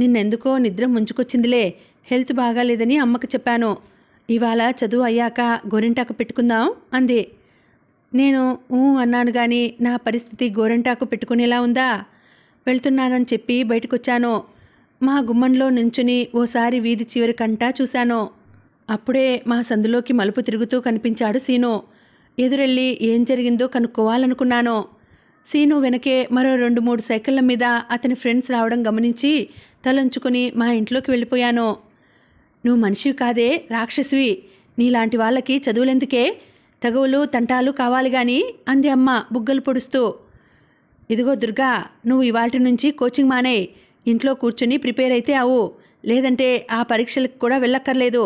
నిన్నెందుకో నిద్ర ముంచుకొచ్చిందిలే హెల్త్ బాగాలేదని అమ్మకు చెప్పాను ఇవాళ చదువు అయ్యాక గోరింటాకు పెట్టుకుందాం అంది నేను ఊ అన్నాను కానీ నా పరిస్థితి గోరింటాకు పెట్టుకునేలా ఉందా వెళ్తున్నానని చెప్పి బయటకొచ్చాను మా గుమ్మంలో నుంచుని ఓసారి వీధి చివరి కంటా చూశాను అప్పుడే మా సందులోకి మలుపు తిరుగుతూ కనిపించాడు సీను ఎదురెళ్ళి ఏం జరిగిందో కనుక్కోవాలనుకున్నాను సీను వెనకే మరో రెండు మూడు సైకిళ్ళ మీద అతని ఫ్రెండ్స్ రావడం గమనించి తలంచుకుని మా ఇంట్లోకి వెళ్ళిపోయాను నువ్వు మనిషివి కాదే రాక్షసివి నీలాంటి వాళ్ళకి చదువులెందుకే తగువులు తంటాలు కావాలి గాని అంది అమ్మ బుగ్గలు పొడుస్తూ ఇదిగో దుర్గా నువ్వు ఇవాటి నుంచి కోచింగ్ మానే ఇంట్లో కూర్చుని ప్రిపేర్ అయితే అవు లేదంటే ఆ పరీక్షలకు కూడా వెళ్ళక్కర్లేదు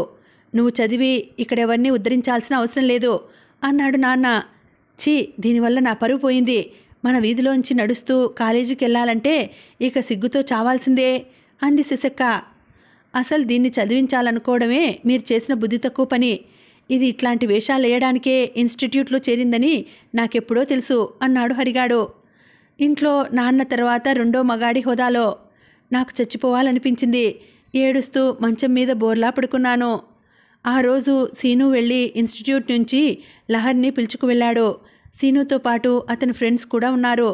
నువ్వు చదివి ఇక్కడెవరిని ఉద్ధరించాల్సిన అవసరం లేదు అన్నాడు నాన్న ఛీ దీనివల్ల నా పరువు పోయింది మన వీధిలోంచి నడుస్తూ కాలేజీకి వెళ్ళాలంటే ఇక సిగ్గుతో చావాల్సిందే అంది శిశక్క అసలు దీన్ని చదివించాలనుకోవడమే మీరు చేసిన బుద్ధి తక్కువ పని ఇది ఇట్లాంటి వేషాలు వేయడానికే ఇన్స్టిట్యూట్లో చేరిందని నాకెప్పుడో తెలుసు అన్నాడు హరిగాడు ఇంట్లో నాన్న తర్వాత రెండో మగాడి హోదాలో నాకు చచ్చిపోవాలనిపించింది ఏడుస్తూ మంచం మీద బోర్లా పడుకున్నాను ఆ రోజు సీను వెళ్ళి ఇన్స్టిట్యూట్ నుంచి లహర్ని పిలుచుకు వెళ్ళాడు సీనుతో పాటు అతని ఫ్రెండ్స్ కూడా ఉన్నారు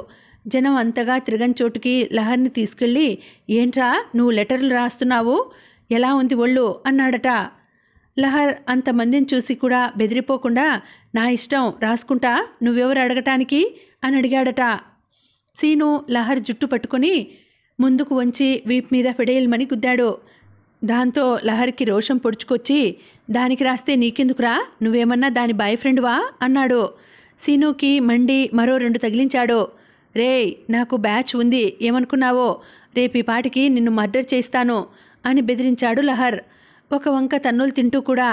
జనం అంతగా తిరగని చోటుకి లహర్ని తీసుకెళ్ళి ఏంట్రా నువ్వు లెటర్లు రాస్తున్నావు ఎలా ఉంది ఒళ్ళు అన్నాడట లహర్ అంతమందిని చూసి కూడా బెదిరిపోకుండా నా ఇష్టం రాసుకుంటా నువ్వెవరు అడగటానికి అని అడిగాడట సీను లహర్ జుట్టు పట్టుకొని ముందుకు వంచి వీప్ మీద ఫిడేయల్మని గుద్దాడు దాంతో లహర్కి రోషం పొడుచుకొచ్చి దానికి రాస్తే నీకెందుకురా నువ్వేమన్నా దాని బాయ్ ఫ్రెండ్వా అన్నాడు సీనుకి మండి మరో రెండు తగిలించాడు రే నాకు బ్యాచ్ ఉంది ఏమనుకున్నావో రేపు ఈ పాటికి నిన్ను మర్డర్ చేస్తాను అని బెదిరించాడు లహర్ ఒక వంక తన్నులు తింటూ కూడా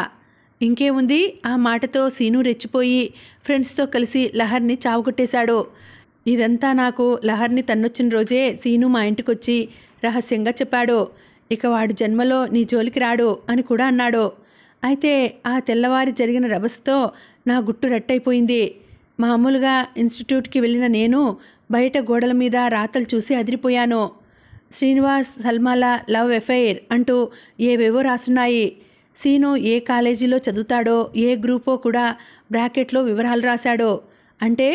ఇంకేముంది ఆ మాటతో సీను రెచ్చిపోయి ఫ్రెండ్స్తో కలిసి లహర్ని చావుకొట్టేశాడు ఇదంతా నాకు లహర్ని తన్నొచ్చిన రోజే సీను మా ఇంటికొచ్చి రహస్యంగా చెప్పాడు ఇక వాడు జన్మలో నీ జోలికి రాడు అని కూడా అన్నాడు అయితే ఆ తెల్లవారి జరిగిన రభస్తో నా గుట్టు రట్టయిపోయింది మామూలుగా ఇన్స్టిట్యూట్కి వెళ్ళిన నేను బయట గోడల మీద రాతలు చూసి అదిరిపోయాను శ్రీనివాస్ సల్మాల లవ్ ఎఫైర్ అంటూ ఏవేవో రాస్తున్నాయి సీను ఏ కాలేజీలో చదువుతాడో ఏ గ్రూపో కూడా బ్రాకెట్లో వివరాలు రాశాడో అంటే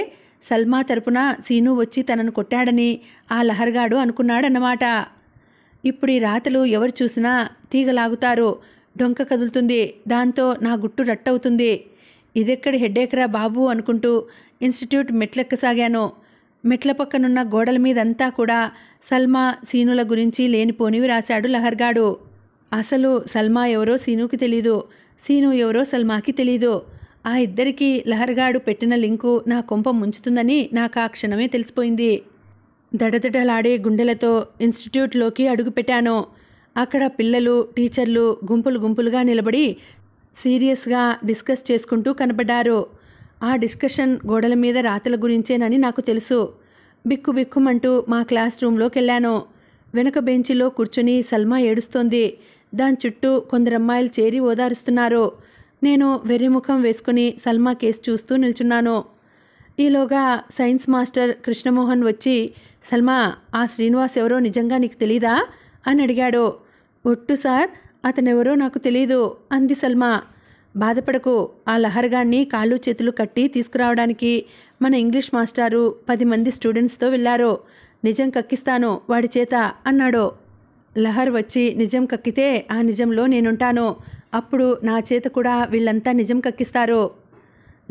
సల్మా తరపున సీను వచ్చి తనను కొట్టాడని ఆ లహర్గాడు అనుకున్నాడన్నమాట ఇప్పుడు ఈ రాతలు ఎవరు చూసినా తీగలాగుతారు డొంక కదులుతుంది దాంతో నా గుట్టు రట్టవుతుంది ఇదెక్కడ హెడ్డేకరా బాబు అనుకుంటూ ఇన్స్టిట్యూట్ మెట్లెక్కసాగాను మెట్ల పక్కనున్న గోడల మీదంతా కూడా సల్మా సీనుల గురించి లేనిపోనివి రాశాడు లహర్గాడు అసలు సల్మా ఎవరో సీనుకి తెలీదు సీను ఎవరో సల్మాకి తెలీదు ఆ ఇద్దరికీ లహర్గాడు పెట్టిన లింకు నా కొంప ముంచుతుందని నాకు ఆ క్షణమే తెలిసిపోయింది దడదడలాడే గుండెలతో ఇన్స్టిట్యూట్లోకి అడుగుపెట్టాను అక్కడ పిల్లలు టీచర్లు గుంపులు గుంపులుగా నిలబడి సీరియస్గా డిస్కస్ చేసుకుంటూ కనబడ్డారు ఆ డిస్కషన్ గోడల మీద రాతల గురించేనని నాకు తెలుసు బిక్కు బిక్కుమంటూ మా క్లాస్ రూమ్లోకి వెళ్ళాను వెనక బెంచిలో కూర్చుని సల్మా ఏడుస్తోంది దాని చుట్టూ కొందరు అమ్మాయిలు చేరి ఓదారుస్తున్నారు నేను వెర్రిముఖం వేసుకుని సల్మా కేసు చూస్తూ నిల్చున్నాను ఈలోగా సైన్స్ మాస్టర్ కృష్ణమోహన్ వచ్చి సల్మా ఆ శ్రీనివాస్ ఎవరో నిజంగా నీకు తెలీదా అని అడిగాడు ఒట్టు సార్ అతనెవరో నాకు తెలీదు అంది సల్మా బాధపడకు ఆ లహర్గాన్ని కాళ్ళు చేతులు కట్టి తీసుకురావడానికి మన ఇంగ్లీష్ మాస్టారు పది మంది స్టూడెంట్స్తో వెళ్ళారో నిజం కక్కిస్తాను వాడి చేత అన్నాడో లహర్ వచ్చి నిజం కక్కితే ఆ నిజంలో నేనుంటాను అప్పుడు నా చేత కూడా వీళ్ళంతా నిజం కక్కిస్తారు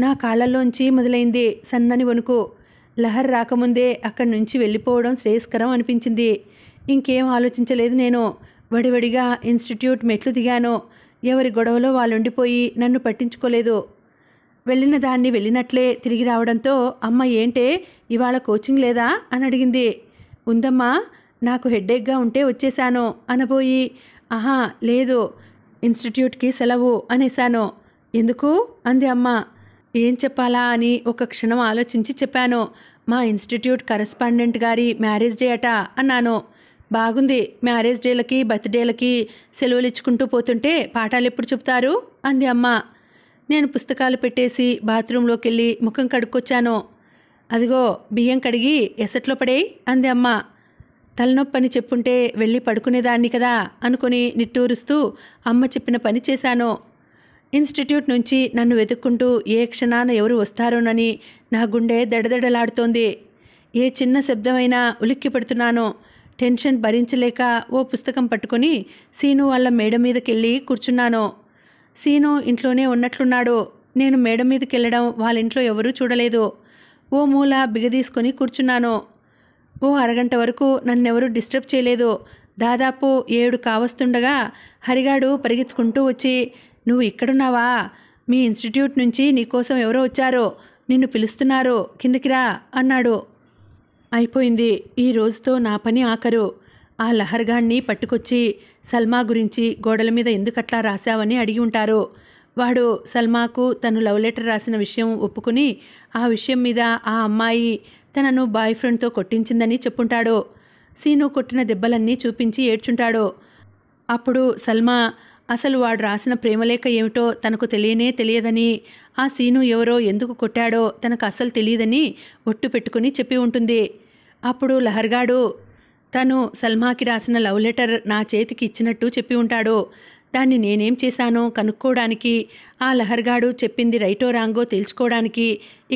నా కాళ్ళల్లోంచి మొదలైంది సన్నని వణుకు లహర్ రాకముందే అక్కడి నుంచి వెళ్ళిపోవడం శ్రేయస్కరం అనిపించింది ఇంకేం ఆలోచించలేదు నేను వడివడిగా ఇన్స్టిట్యూట్ మెట్లు దిగాను ఎవరి గొడవలో వాళ్ళుండిపోయి నన్ను పట్టించుకోలేదు వెళ్ళిన దాన్ని వెళ్ళినట్లే తిరిగి రావడంతో అమ్మ ఏంటే ఇవాళ కోచింగ్ లేదా అని అడిగింది ఉందమ్మా నాకు హెడ్డేక్గా ఉంటే వచ్చేశాను అనబోయి ఆహా లేదు ఇన్స్టిట్యూట్కి సెలవు అనేశాను ఎందుకు అంది అమ్మ ఏం చెప్పాలా అని ఒక క్షణం ఆలోచించి చెప్పాను మా ఇన్స్టిట్యూట్ కరెస్పాండెంట్ గారి మ్యారేజ్ డే అట అన్నాను బాగుంది మ్యారేజ్ డేలకి బర్త్డేలకి సెలవులు ఇచ్చుకుంటూ పోతుంటే పాఠాలు ఎప్పుడు చెప్తారు అంది అమ్మ నేను పుస్తకాలు పెట్టేసి బాత్రూంలోకి వెళ్ళి ముఖం కడుక్కొచ్చాను అదిగో బియ్యం కడిగి ఎసట్లో పడేయి అంది అమ్మ తలనొప్పని చెప్పుంటే వెళ్ళి పడుకునేదాన్ని కదా అనుకుని నిట్టూరుస్తూ అమ్మ చెప్పిన పని చేశాను ఇన్స్టిట్యూట్ నుంచి నన్ను వెతుక్కుంటూ ఏ క్షణాన ఎవరు వస్తారోనని నా గుండె దడదడలాడుతోంది ఏ చిన్న శబ్దమైనా ఉలిక్కి పడుతున్నాను టెన్షన్ భరించలేక ఓ పుస్తకం పట్టుకొని సీను వాళ్ళ మేడ మీదకెళ్ళి కూర్చున్నాను సీను ఇంట్లోనే ఉన్నట్లున్నాడు నేను మేడ మీదకి వెళ్ళడం వాళ్ళ ఇంట్లో ఎవరూ చూడలేదు ఓ మూల బిగదీసుకొని కూర్చున్నాను ఓ అరగంట వరకు నన్నెవరూ డిస్టర్బ్ చేయలేదు దాదాపు ఏడు కావస్తుండగా హరిగాడు పరిగెత్తుకుంటూ వచ్చి నువ్వు ఇక్కడున్నావా మీ ఇన్స్టిట్యూట్ నుంచి నీకోసం ఎవరో వచ్చారో నిన్ను పిలుస్తున్నారు కిందికిరా అన్నాడు అయిపోయింది ఈ రోజుతో నా పని ఆఖరు ఆ లహర్గాణ్ణి పట్టుకొచ్చి సల్మా గురించి గోడల మీద ఎందుకట్లా రాశావని అడిగి ఉంటారు వాడు సల్మాకు తను లవ్ లెటర్ రాసిన విషయం ఒప్పుకుని ఆ విషయం మీద ఆ అమ్మాయి తనను బాయ్ ఫ్రెండ్తో కొట్టించిందని చెప్పుంటాడు సీను కొట్టిన దెబ్బలన్నీ చూపించి ఏడ్చుంటాడు అప్పుడు సల్మా అసలు వాడు రాసిన ప్రేమలేఖ ఏమిటో తనకు తెలియనే తెలియదని ఆ సీను ఎవరో ఎందుకు కొట్టాడో తనకు అసలు తెలియదని ఒట్టు పెట్టుకుని చెప్పి ఉంటుంది అప్పుడు లహర్గాడు తను సల్మాకి రాసిన లవ్ లెటర్ నా చేతికి ఇచ్చినట్టు చెప్పి ఉంటాడో దాన్ని నేనేం చేశానో కనుక్కోవడానికి ఆ లహర్గాడు చెప్పింది రైటో రాంగో తెలుసుకోవడానికి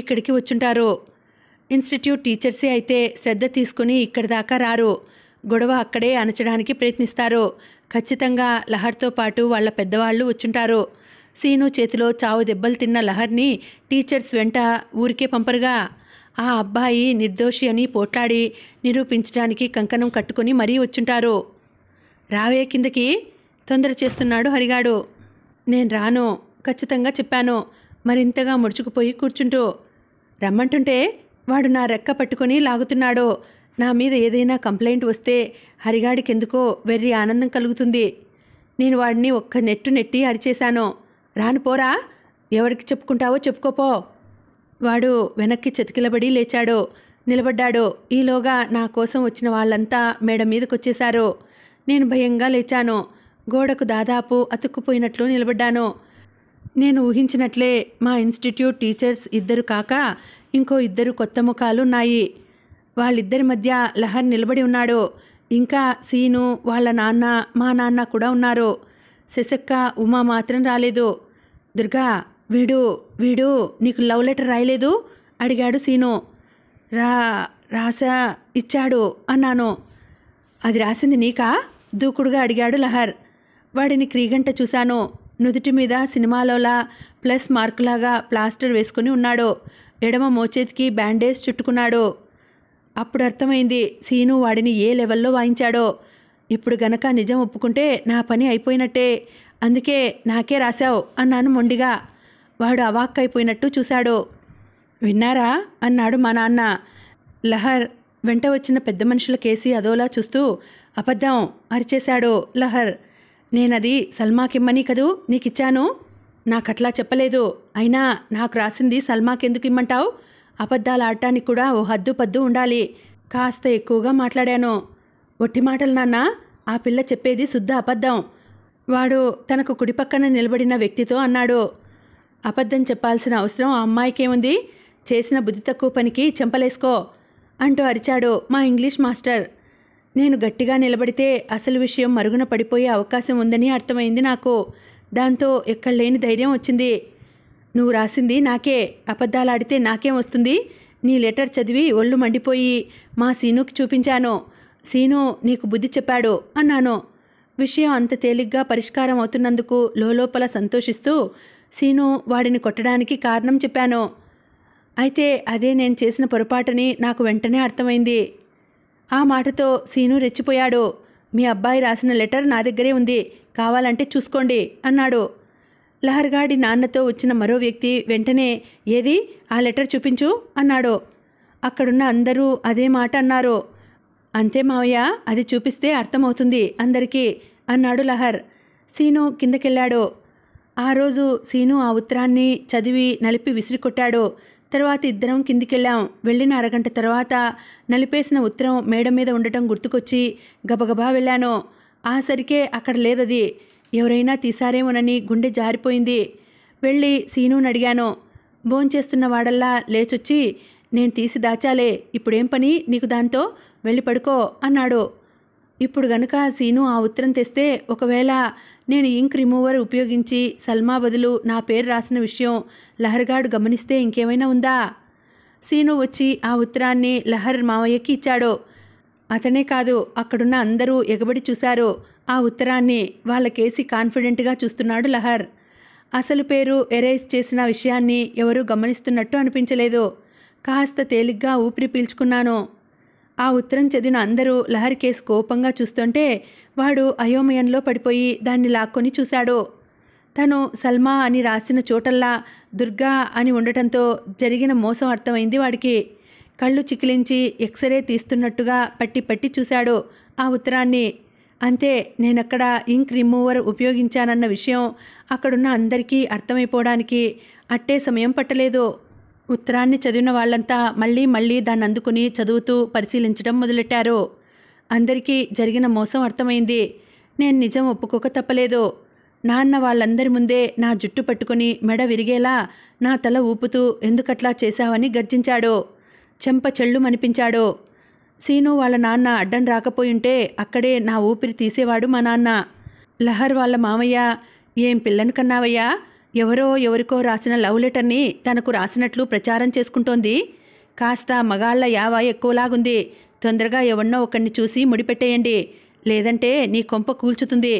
ఇక్కడికి వచ్చుంటారు ఇన్స్టిట్యూట్ టీచర్సే అయితే శ్రద్ధ తీసుకుని ఇక్కడి దాకా రారు గొడవ అక్కడే అణచడానికి ప్రయత్నిస్తారు ఖచ్చితంగా లహర్తో పాటు వాళ్ళ పెద్దవాళ్ళు వచ్చుంటారు సీను చేతిలో చావు దెబ్బలు తిన్న లహర్ని టీచర్స్ వెంట ఊరికే పంపరుగా ఆ అబ్బాయి నిర్దోషి అని పోట్లాడి నిరూపించడానికి కంకణం కట్టుకుని మరీ వచ్చుంటారు రావే కిందకి తొందర చేస్తున్నాడు హరిగాడు నేను రాను ఖచ్చితంగా చెప్పాను మరింతగా ముడుచుకుపోయి కూర్చుంటూ రమ్మంటుంటే వాడు నా రెక్క పట్టుకొని లాగుతున్నాడు నా మీద ఏదైనా కంప్లైంట్ వస్తే హరిగాడికెందుకో వెర్రి ఆనందం కలుగుతుంది నేను వాడిని ఒక్క నెట్టు నెట్టి అరిచేశాను రాను పోరా ఎవరికి చెప్పుకుంటావో చెప్పుకోపో వాడు వెనక్కి చెతికిలబడి లేచాడో నిలబడ్డాడో ఈలోగా నా కోసం వచ్చిన వాళ్ళంతా మేడ మీదకొచ్చేశారో నేను భయంగా లేచాను గోడకు దాదాపు అతుక్కుపోయినట్లు నిలబడ్డాను నేను ఊహించినట్లే మా ఇన్స్టిట్యూట్ టీచర్స్ ఇద్దరు కాక ఇంకో ఇద్దరు కొత్త ముఖాలు ఉన్నాయి వాళ్ళిద్దరి మధ్య లహర్ నిలబడి ఉన్నాడు ఇంకా సీను వాళ్ళ నాన్న మా నాన్న కూడా ఉన్నారు శశక్క ఉమా మాత్రం రాలేదు దుర్గా వీడు వీడు నీకు లవ్ లెటర్ రాయలేదు అడిగాడు సీను రా రాసా ఇచ్చాడు అన్నాను అది రాసింది నీకా దూకుడుగా అడిగాడు లహర్ వాడిని క్రీగంట చూశాను నుదుటి మీద సినిమాలోలా ప్లస్ మార్కులాగా ప్లాస్టర్ వేసుకుని ఉన్నాడు ఎడమ మోచేతికి బ్యాండేజ్ చుట్టుకున్నాడు అప్పుడు అర్థమైంది సీను వాడిని ఏ లెవెల్లో వాయించాడో ఇప్పుడు గనక నిజం ఒప్పుకుంటే నా పని అయిపోయినట్టే అందుకే నాకే రాశావు అన్నాను మొండిగా వాడు అవాక్కైపోయినట్టు చూశాడు విన్నారా అన్నాడు మా నాన్న లహర్ వెంట వచ్చిన పెద్ద మనుషుల కేసి అదోలా చూస్తూ అబద్ధం అరిచేశాడు లహర్ నేనది సల్మాకిమ్మని కదూ నీకిచ్చాను నాకట్లా చెప్పలేదు అయినా నాకు రాసింది సల్మాకెందుకు ఇమ్మంటావు అబద్ధాల ఆడటానికి కూడా ఓ హద్దు పద్దు ఉండాలి కాస్త ఎక్కువగా మాట్లాడాను ఒట్టి మాటలు నాన్న ఆ పిల్ల చెప్పేది శుద్ధ అబద్ధం వాడు తనకు కుడిపక్కన నిలబడిన వ్యక్తితో అన్నాడు అబద్ధం చెప్పాల్సిన అవసరం ఆ అమ్మాయికేముంది చేసిన బుద్ధి తక్కువ పనికి చెంపలేసుకో అంటూ అరిచాడు మా ఇంగ్లీష్ మాస్టర్ నేను గట్టిగా నిలబడితే అసలు విషయం మరుగున పడిపోయే అవకాశం ఉందని అర్థమైంది నాకు దాంతో ఎక్కడ లేని ధైర్యం వచ్చింది నువ్వు రాసింది నాకే అబద్ధాలాడితే నాకేం వస్తుంది నీ లెటర్ చదివి ఒళ్ళు మండిపోయి మా సీనుకి చూపించాను సీను నీకు బుద్ధి చెప్పాడు అన్నాను విషయం అంత తేలిగ్గా పరిష్కారం అవుతున్నందుకు లోపల సంతోషిస్తూ సీను వాడిని కొట్టడానికి కారణం చెప్పాను అయితే అదే నేను చేసిన పొరపాటని నాకు వెంటనే అర్థమైంది ఆ మాటతో సీను రెచ్చిపోయాడు మీ అబ్బాయి రాసిన లెటర్ నా దగ్గరే ఉంది కావాలంటే చూసుకోండి అన్నాడు లహర్గాడి నాన్నతో వచ్చిన మరో వ్యక్తి వెంటనే ఏది ఆ లెటర్ చూపించు అన్నాడు అక్కడున్న అందరూ అదే మాట అన్నారు అంతే మావయ్య అది చూపిస్తే అర్థమవుతుంది అందరికీ అన్నాడు లహర్ సీను కిందకెళ్ళాడు ఆ రోజు సీను ఆ ఉత్తరాన్ని చదివి నలిపి విసిరి కొట్టాడో తర్వాత ఇద్దరం కిందికెళ్ళాం వెళ్ళిన అరగంట తర్వాత నలిపేసిన ఉత్తరం మేడ మీద ఉండటం గుర్తుకొచ్చి గబగబా వెళ్ళాను ఆ సరికే అక్కడ లేదది ఎవరైనా తీసారేమోనని గుండె జారిపోయింది వెళ్ళి సీనుని అడిగాను భోంచేస్తున్న వాడల్లా లేచొచ్చి నేను తీసి దాచాలే ఇప్పుడేం పని నీకు దాంతో వెళ్ళి పడుకో అన్నాడు ఇప్పుడు గనుక సీను ఆ ఉత్తరం తెస్తే ఒకవేళ నేను ఇంక్ రిమూవర్ ఉపయోగించి సల్మా బదులు నా పేరు రాసిన విషయం లహర్గాడు గమనిస్తే ఇంకేమైనా ఉందా సీను వచ్చి ఆ ఉత్తరాన్ని లహర్ మావయ్యకి ఇచ్చాడు అతనే కాదు అక్కడున్న అందరూ ఎగబడి చూశారు ఆ ఉత్తరాన్ని వాళ్ళకేసి కాన్ఫిడెంట్గా చూస్తున్నాడు లహర్ అసలు పేరు ఎరేజ్ చేసిన విషయాన్ని ఎవరూ గమనిస్తున్నట్టు అనిపించలేదు కాస్త తేలిగ్గా ఊపిరి పీల్చుకున్నాను ఆ ఉత్తరం చదివిన అందరూ లహర్ కేసు కోపంగా చూస్తుంటే వాడు అయోమయంలో పడిపోయి దాన్ని లాక్కొని చూశాడు తను సల్మా అని రాసిన చోటల్లా దుర్గా అని ఉండటంతో జరిగిన మోసం అర్థమైంది వాడికి కళ్ళు చికిలించి ఎక్స్రే తీస్తున్నట్టుగా పట్టి పట్టి చూశాడు ఆ ఉత్తరాన్ని అంతే నేనక్కడ ఇంక్ రిమూవర్ ఉపయోగించానన్న విషయం అక్కడున్న అందరికీ అర్థమైపోవడానికి అట్టే సమయం పట్టలేదు ఉత్తరాన్ని చదివిన వాళ్ళంతా మళ్ళీ మళ్ళీ దాన్ని అందుకుని చదువుతూ పరిశీలించడం మొదలెట్టారు అందరికీ జరిగిన మోసం అర్థమైంది నేను నిజం ఒప్పుకోక తప్పలేదు నాన్న వాళ్ళందరి ముందే నా జుట్టు పట్టుకుని మెడ విరిగేలా నా తల ఊపుతూ ఎందుకట్లా చేశావని గర్జించాడు చెంప చెళ్ళు మనిపించాడు సీను వాళ్ళ నాన్న అడ్డం రాకపోయుంటే అక్కడే నా ఊపిరి తీసేవాడు మా నాన్న లహర్ వాళ్ళ మామయ్య ఏం పిల్లను కన్నావయ్యా ఎవరో ఎవరికో రాసిన లవ్ లెటర్ని తనకు రాసినట్లు ప్రచారం చేసుకుంటోంది కాస్త మగాళ్ల యావ ఎక్కువలాగుంది తొందరగా ఎవన్నో ఒకడిని చూసి ముడిపెట్టేయండి లేదంటే నీ కొంప కూల్చుతుంది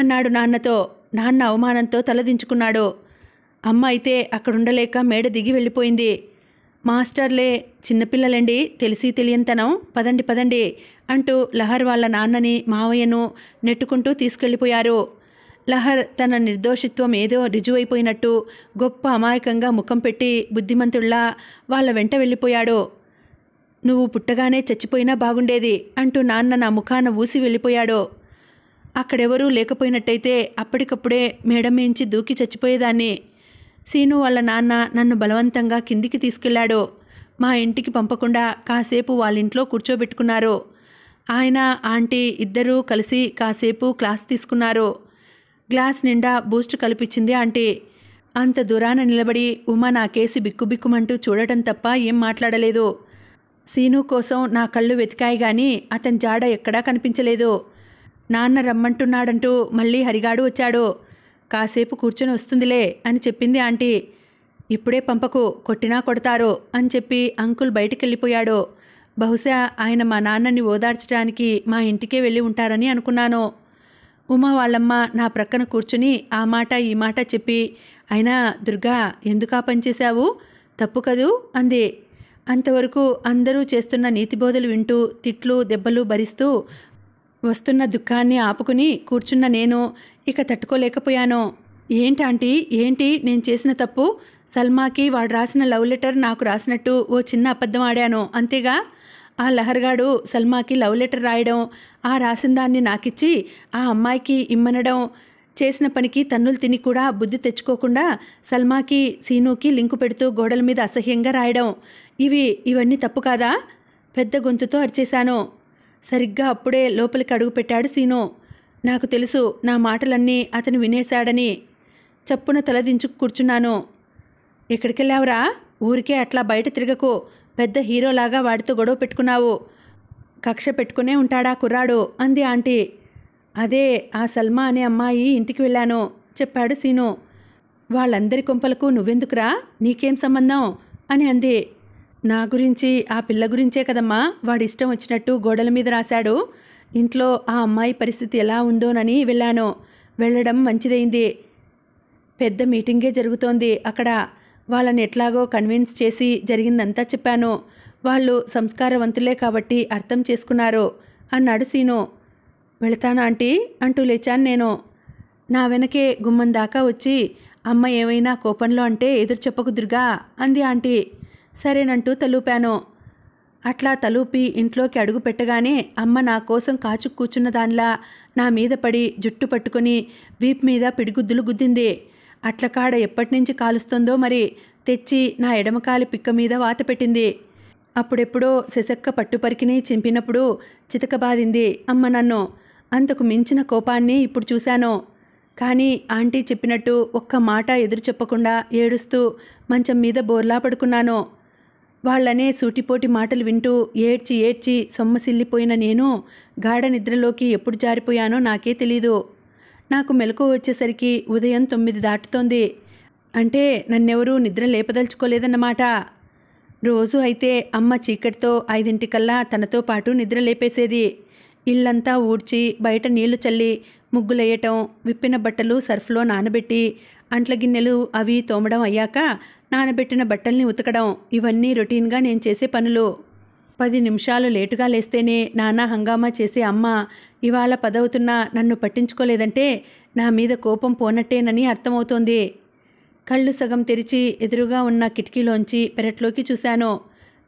అన్నాడు నాన్నతో నాన్న అవమానంతో తలదించుకున్నాడు అమ్మ అయితే అక్కడుండలేక మేడ దిగి వెళ్ళిపోయింది మాస్టర్లే చిన్నపిల్లలండి తెలిసి తెలియంతనం పదండి పదండి అంటూ లహర్ వాళ్ళ నాన్నని మావయ్యను నెట్టుకుంటూ తీసుకెళ్ళిపోయారు లహర్ తన నిర్దోషిత్వం ఏదో రుజువైపోయినట్టు గొప్ప అమాయకంగా ముఖం పెట్టి బుద్ధిమంతుళ్లా వాళ్ళ వెంట వెళ్ళిపోయాడు నువ్వు పుట్టగానే చచ్చిపోయినా బాగుండేది అంటూ నాన్న నా ముఖాన ఊసి వెళ్ళిపోయాడో అక్కడెవరూ లేకపోయినట్టయితే అప్పటికప్పుడే మేడం మేడమేంచి దూకి చచ్చిపోయేదాన్ని సీను వాళ్ళ నాన్న నన్ను బలవంతంగా కిందికి తీసుకెళ్లాడు మా ఇంటికి పంపకుండా కాసేపు వాళ్ళింట్లో కూర్చోబెట్టుకున్నారు ఆయన ఆంటీ ఇద్దరూ కలిసి కాసేపు క్లాస్ తీసుకున్నారు గ్లాస్ నిండా బూస్ట్ కల్పించింది ఆంటీ అంత దూరాన నిలబడి ఉమా నాకేసి బిక్కుబిక్కుమంటూ చూడటం తప్ప ఏం మాట్లాడలేదు సీను కోసం నా కళ్ళు వెతికాయి గాని అతని జాడ ఎక్కడా కనిపించలేదు నాన్న రమ్మంటున్నాడంటూ మళ్ళీ హరిగాడు వచ్చాడు కాసేపు కూర్చొని వస్తుందిలే అని చెప్పింది ఆంటీ ఇప్పుడే పంపకు కొట్టినా కొడతారు అని చెప్పి అంకుల్ బయటికి వెళ్ళిపోయాడు బహుశా ఆయన మా నాన్నని ఓదార్చడానికి మా ఇంటికే వెళ్ళి ఉంటారని అనుకున్నాను ఉమా వాళ్ళమ్మ నా ప్రక్కన కూర్చుని ఆ మాట ఈ మాట చెప్పి అయినా దుర్గా ఎందుకా పనిచేశావు తప్పు కదూ అంది అంతవరకు అందరూ చేస్తున్న నీతిబోధలు వింటూ తిట్లు దెబ్బలు భరిస్తూ వస్తున్న దుఃఖాన్ని ఆపుకుని కూర్చున్న నేను ఇక తట్టుకోలేకపోయాను ఏంటి ఆంటీ ఏంటి నేను చేసిన తప్పు సల్మాకి వాడు రాసిన లవ్ లెటర్ నాకు రాసినట్టు ఓ చిన్న అబద్ధం ఆడాను అంతేగా ఆ లహర్గాడు సల్మాకి లవ్ లెటర్ రాయడం ఆ రాసిన దాన్ని నాకిచ్చి ఆ అమ్మాయికి ఇమ్మనడం చేసిన పనికి తన్నులు తిని కూడా బుద్ధి తెచ్చుకోకుండా సల్మాకి సీనుకి లింకు పెడుతూ గోడల మీద అసహ్యంగా రాయడం ఇవి ఇవన్నీ తప్పు కాదా పెద్ద గొంతుతో అరిచేశాను సరిగ్గా అప్పుడే లోపలికి అడుగుపెట్టాడు సీను నాకు తెలుసు నా మాటలన్నీ అతను వినేశాడని చప్పున తలదించు కూర్చున్నాను ఎక్కడికెళ్ళావురా ఊరికే అట్లా బయట తిరగకు పెద్ద హీరోలాగా వాడితో గొడవ పెట్టుకున్నావు కక్ష పెట్టుకునే ఉంటాడా కుర్రాడు అంది ఆంటీ అదే ఆ సల్మా అనే అమ్మాయి ఇంటికి వెళ్ళాను చెప్పాడు సీను వాళ్ళందరి కొంపలకు నువ్వెందుకురా నీకేం సంబంధం అని అంది నా గురించి ఆ పిల్ల గురించే కదమ్మా వాడి ఇష్టం వచ్చినట్టు గోడల మీద రాశాడు ఇంట్లో ఆ అమ్మాయి పరిస్థితి ఎలా ఉందోనని వెళ్ళాను వెళ్ళడం మంచిదైంది పెద్ద మీటింగే జరుగుతోంది అక్కడ వాళ్ళని ఎట్లాగో కన్విన్స్ చేసి జరిగిందంతా చెప్పాను వాళ్ళు సంస్కారవంతులే కాబట్టి అర్థం చేసుకున్నారు అన్నాడు సీను వెళతానా ఆంటీ అంటూ లేచాను నేను నా వెనకే గుమ్మం దాకా వచ్చి అమ్మ ఏమైనా కోపంలో అంటే ఎదురు చెప్పకు దుర్గా అంది ఆంటీ సరేనంటూ తలూపాను అట్లా తలూపి ఇంట్లోకి అడుగు పెట్టగానే అమ్మ నా కోసం కాచు కూర్చున్న దానిలా నా మీద పడి జుట్టు పట్టుకుని వీప్ మీద పిడిగుద్దులు గుద్దింది అట్ల కాడ ఎప్పటి నుంచి కాలుస్తుందో మరి తెచ్చి నా ఎడమకాలి పిక్క మీద వాత పెట్టింది అప్పుడెప్పుడో శశక్క పట్టుపరికిని చింపినప్పుడు చితకబాదింది అమ్మ నన్ను అంతకు మించిన కోపాన్ని ఇప్పుడు చూశాను కానీ ఆంటీ చెప్పినట్టు ఒక్క మాట ఎదురు చెప్పకుండా ఏడుస్తూ మంచం మీద బోర్లా పడుకున్నాను వాళ్ళనే సూటిపోటి మాటలు వింటూ ఏడ్చి ఏడ్చి సొమ్మసిల్లిపోయిన నేను గాఢ నిద్రలోకి ఎప్పుడు జారిపోయానో నాకే తెలీదు నాకు మెలకు వచ్చేసరికి ఉదయం తొమ్మిది దాటుతోంది అంటే నన్నెవరూ నిద్ర లేపదలుచుకోలేదన్నమాట రోజు అయితే అమ్మ చీకటితో ఐదింటికల్లా తనతో పాటు నిద్ర లేపేసేది ఇల్లంతా ఊడ్చి బయట నీళ్లు చల్లి ముగ్గులేయటం విప్పిన బట్టలు సర్ఫ్లో నానబెట్టి అంట్ల గిన్నెలు అవి తోమడం అయ్యాక నానబెట్టిన బట్టల్ని ఉతకడం ఇవన్నీ రొటీన్గా నేను చేసే పనులు పది నిమిషాలు లేటుగా లేస్తేనే నానా హంగామా చేసే అమ్మ ఇవాళ పదవుతున్నా నన్ను పట్టించుకోలేదంటే నా మీద కోపం పోనట్టేనని అర్థమవుతోంది కళ్ళు సగం తెరిచి ఎదురుగా ఉన్న కిటికీలోంచి పెరట్లోకి చూశాను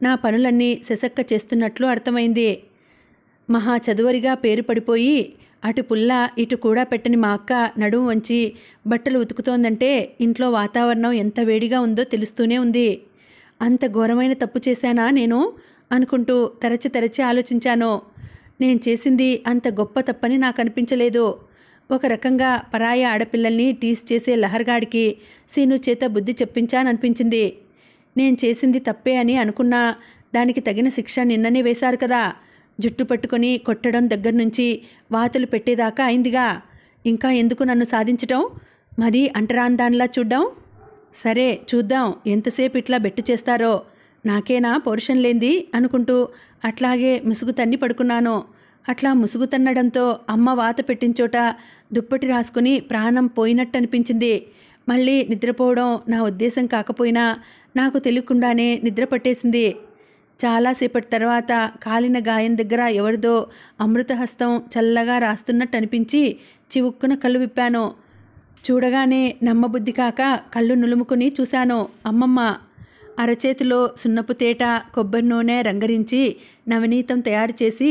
నా పనులన్నీ శశక్క చేస్తున్నట్లు అర్థమైంది మహా చదువరిగా పేరు పడిపోయి అటు పుల్ల ఇటు కూడా పెట్టని మా అక్క నడుము వంచి బట్టలు ఉతుకుతోందంటే ఇంట్లో వాతావరణం ఎంత వేడిగా ఉందో తెలుస్తూనే ఉంది అంత ఘోరమైన తప్పు చేశానా నేను అనుకుంటూ తెరచి తెరచి ఆలోచించాను నేను చేసింది అంత గొప్ప తప్పని నాకు అనిపించలేదు ఒక రకంగా పరాయ ఆడపిల్లల్ని టీస్ చేసే లహర్గాడికి సీను చేత బుద్ధి చెప్పించాననిపించింది నేను చేసింది తప్పే అని అనుకున్నా దానికి తగిన శిక్ష నిన్ననే వేశారు కదా జుట్టు పట్టుకొని కొట్టడం దగ్గర నుంచి వాతలు పెట్టేదాకా అయిందిగా ఇంకా ఎందుకు నన్ను సాధించటం మరీ అంటరాందానిలా చూడ్డం సరే చూద్దాం ఎంతసేపు ఇట్లా బెట్టు చేస్తారో నాకేనా పోర్షన్ లేంది అనుకుంటూ అట్లాగే ముసుగు తన్ని పడుకున్నాను అట్లా ముసుగు తన్నడంతో అమ్మ వాత పెట్టించోట దుప్పటి రాసుకుని ప్రాణం పోయినట్టు అనిపించింది మళ్ళీ నిద్రపోవడం నా ఉద్దేశం కాకపోయినా నాకు తెలియకుండానే నిద్ర పట్టేసింది చాలాసేపటి తర్వాత కాలిన గాయం దగ్గర ఎవరిదో అమృతహస్తం చల్లగా రాస్తున్నట్టు అనిపించి చివుక్కున కళ్ళు విప్పాను చూడగానే నమ్మబుద్ధి కాక కళ్ళు నులుముకుని చూశాను అమ్మమ్మ అరచేతిలో సున్నపు తేట కొబ్బరి నూనె రంగరించి నవనీతం తయారు చేసి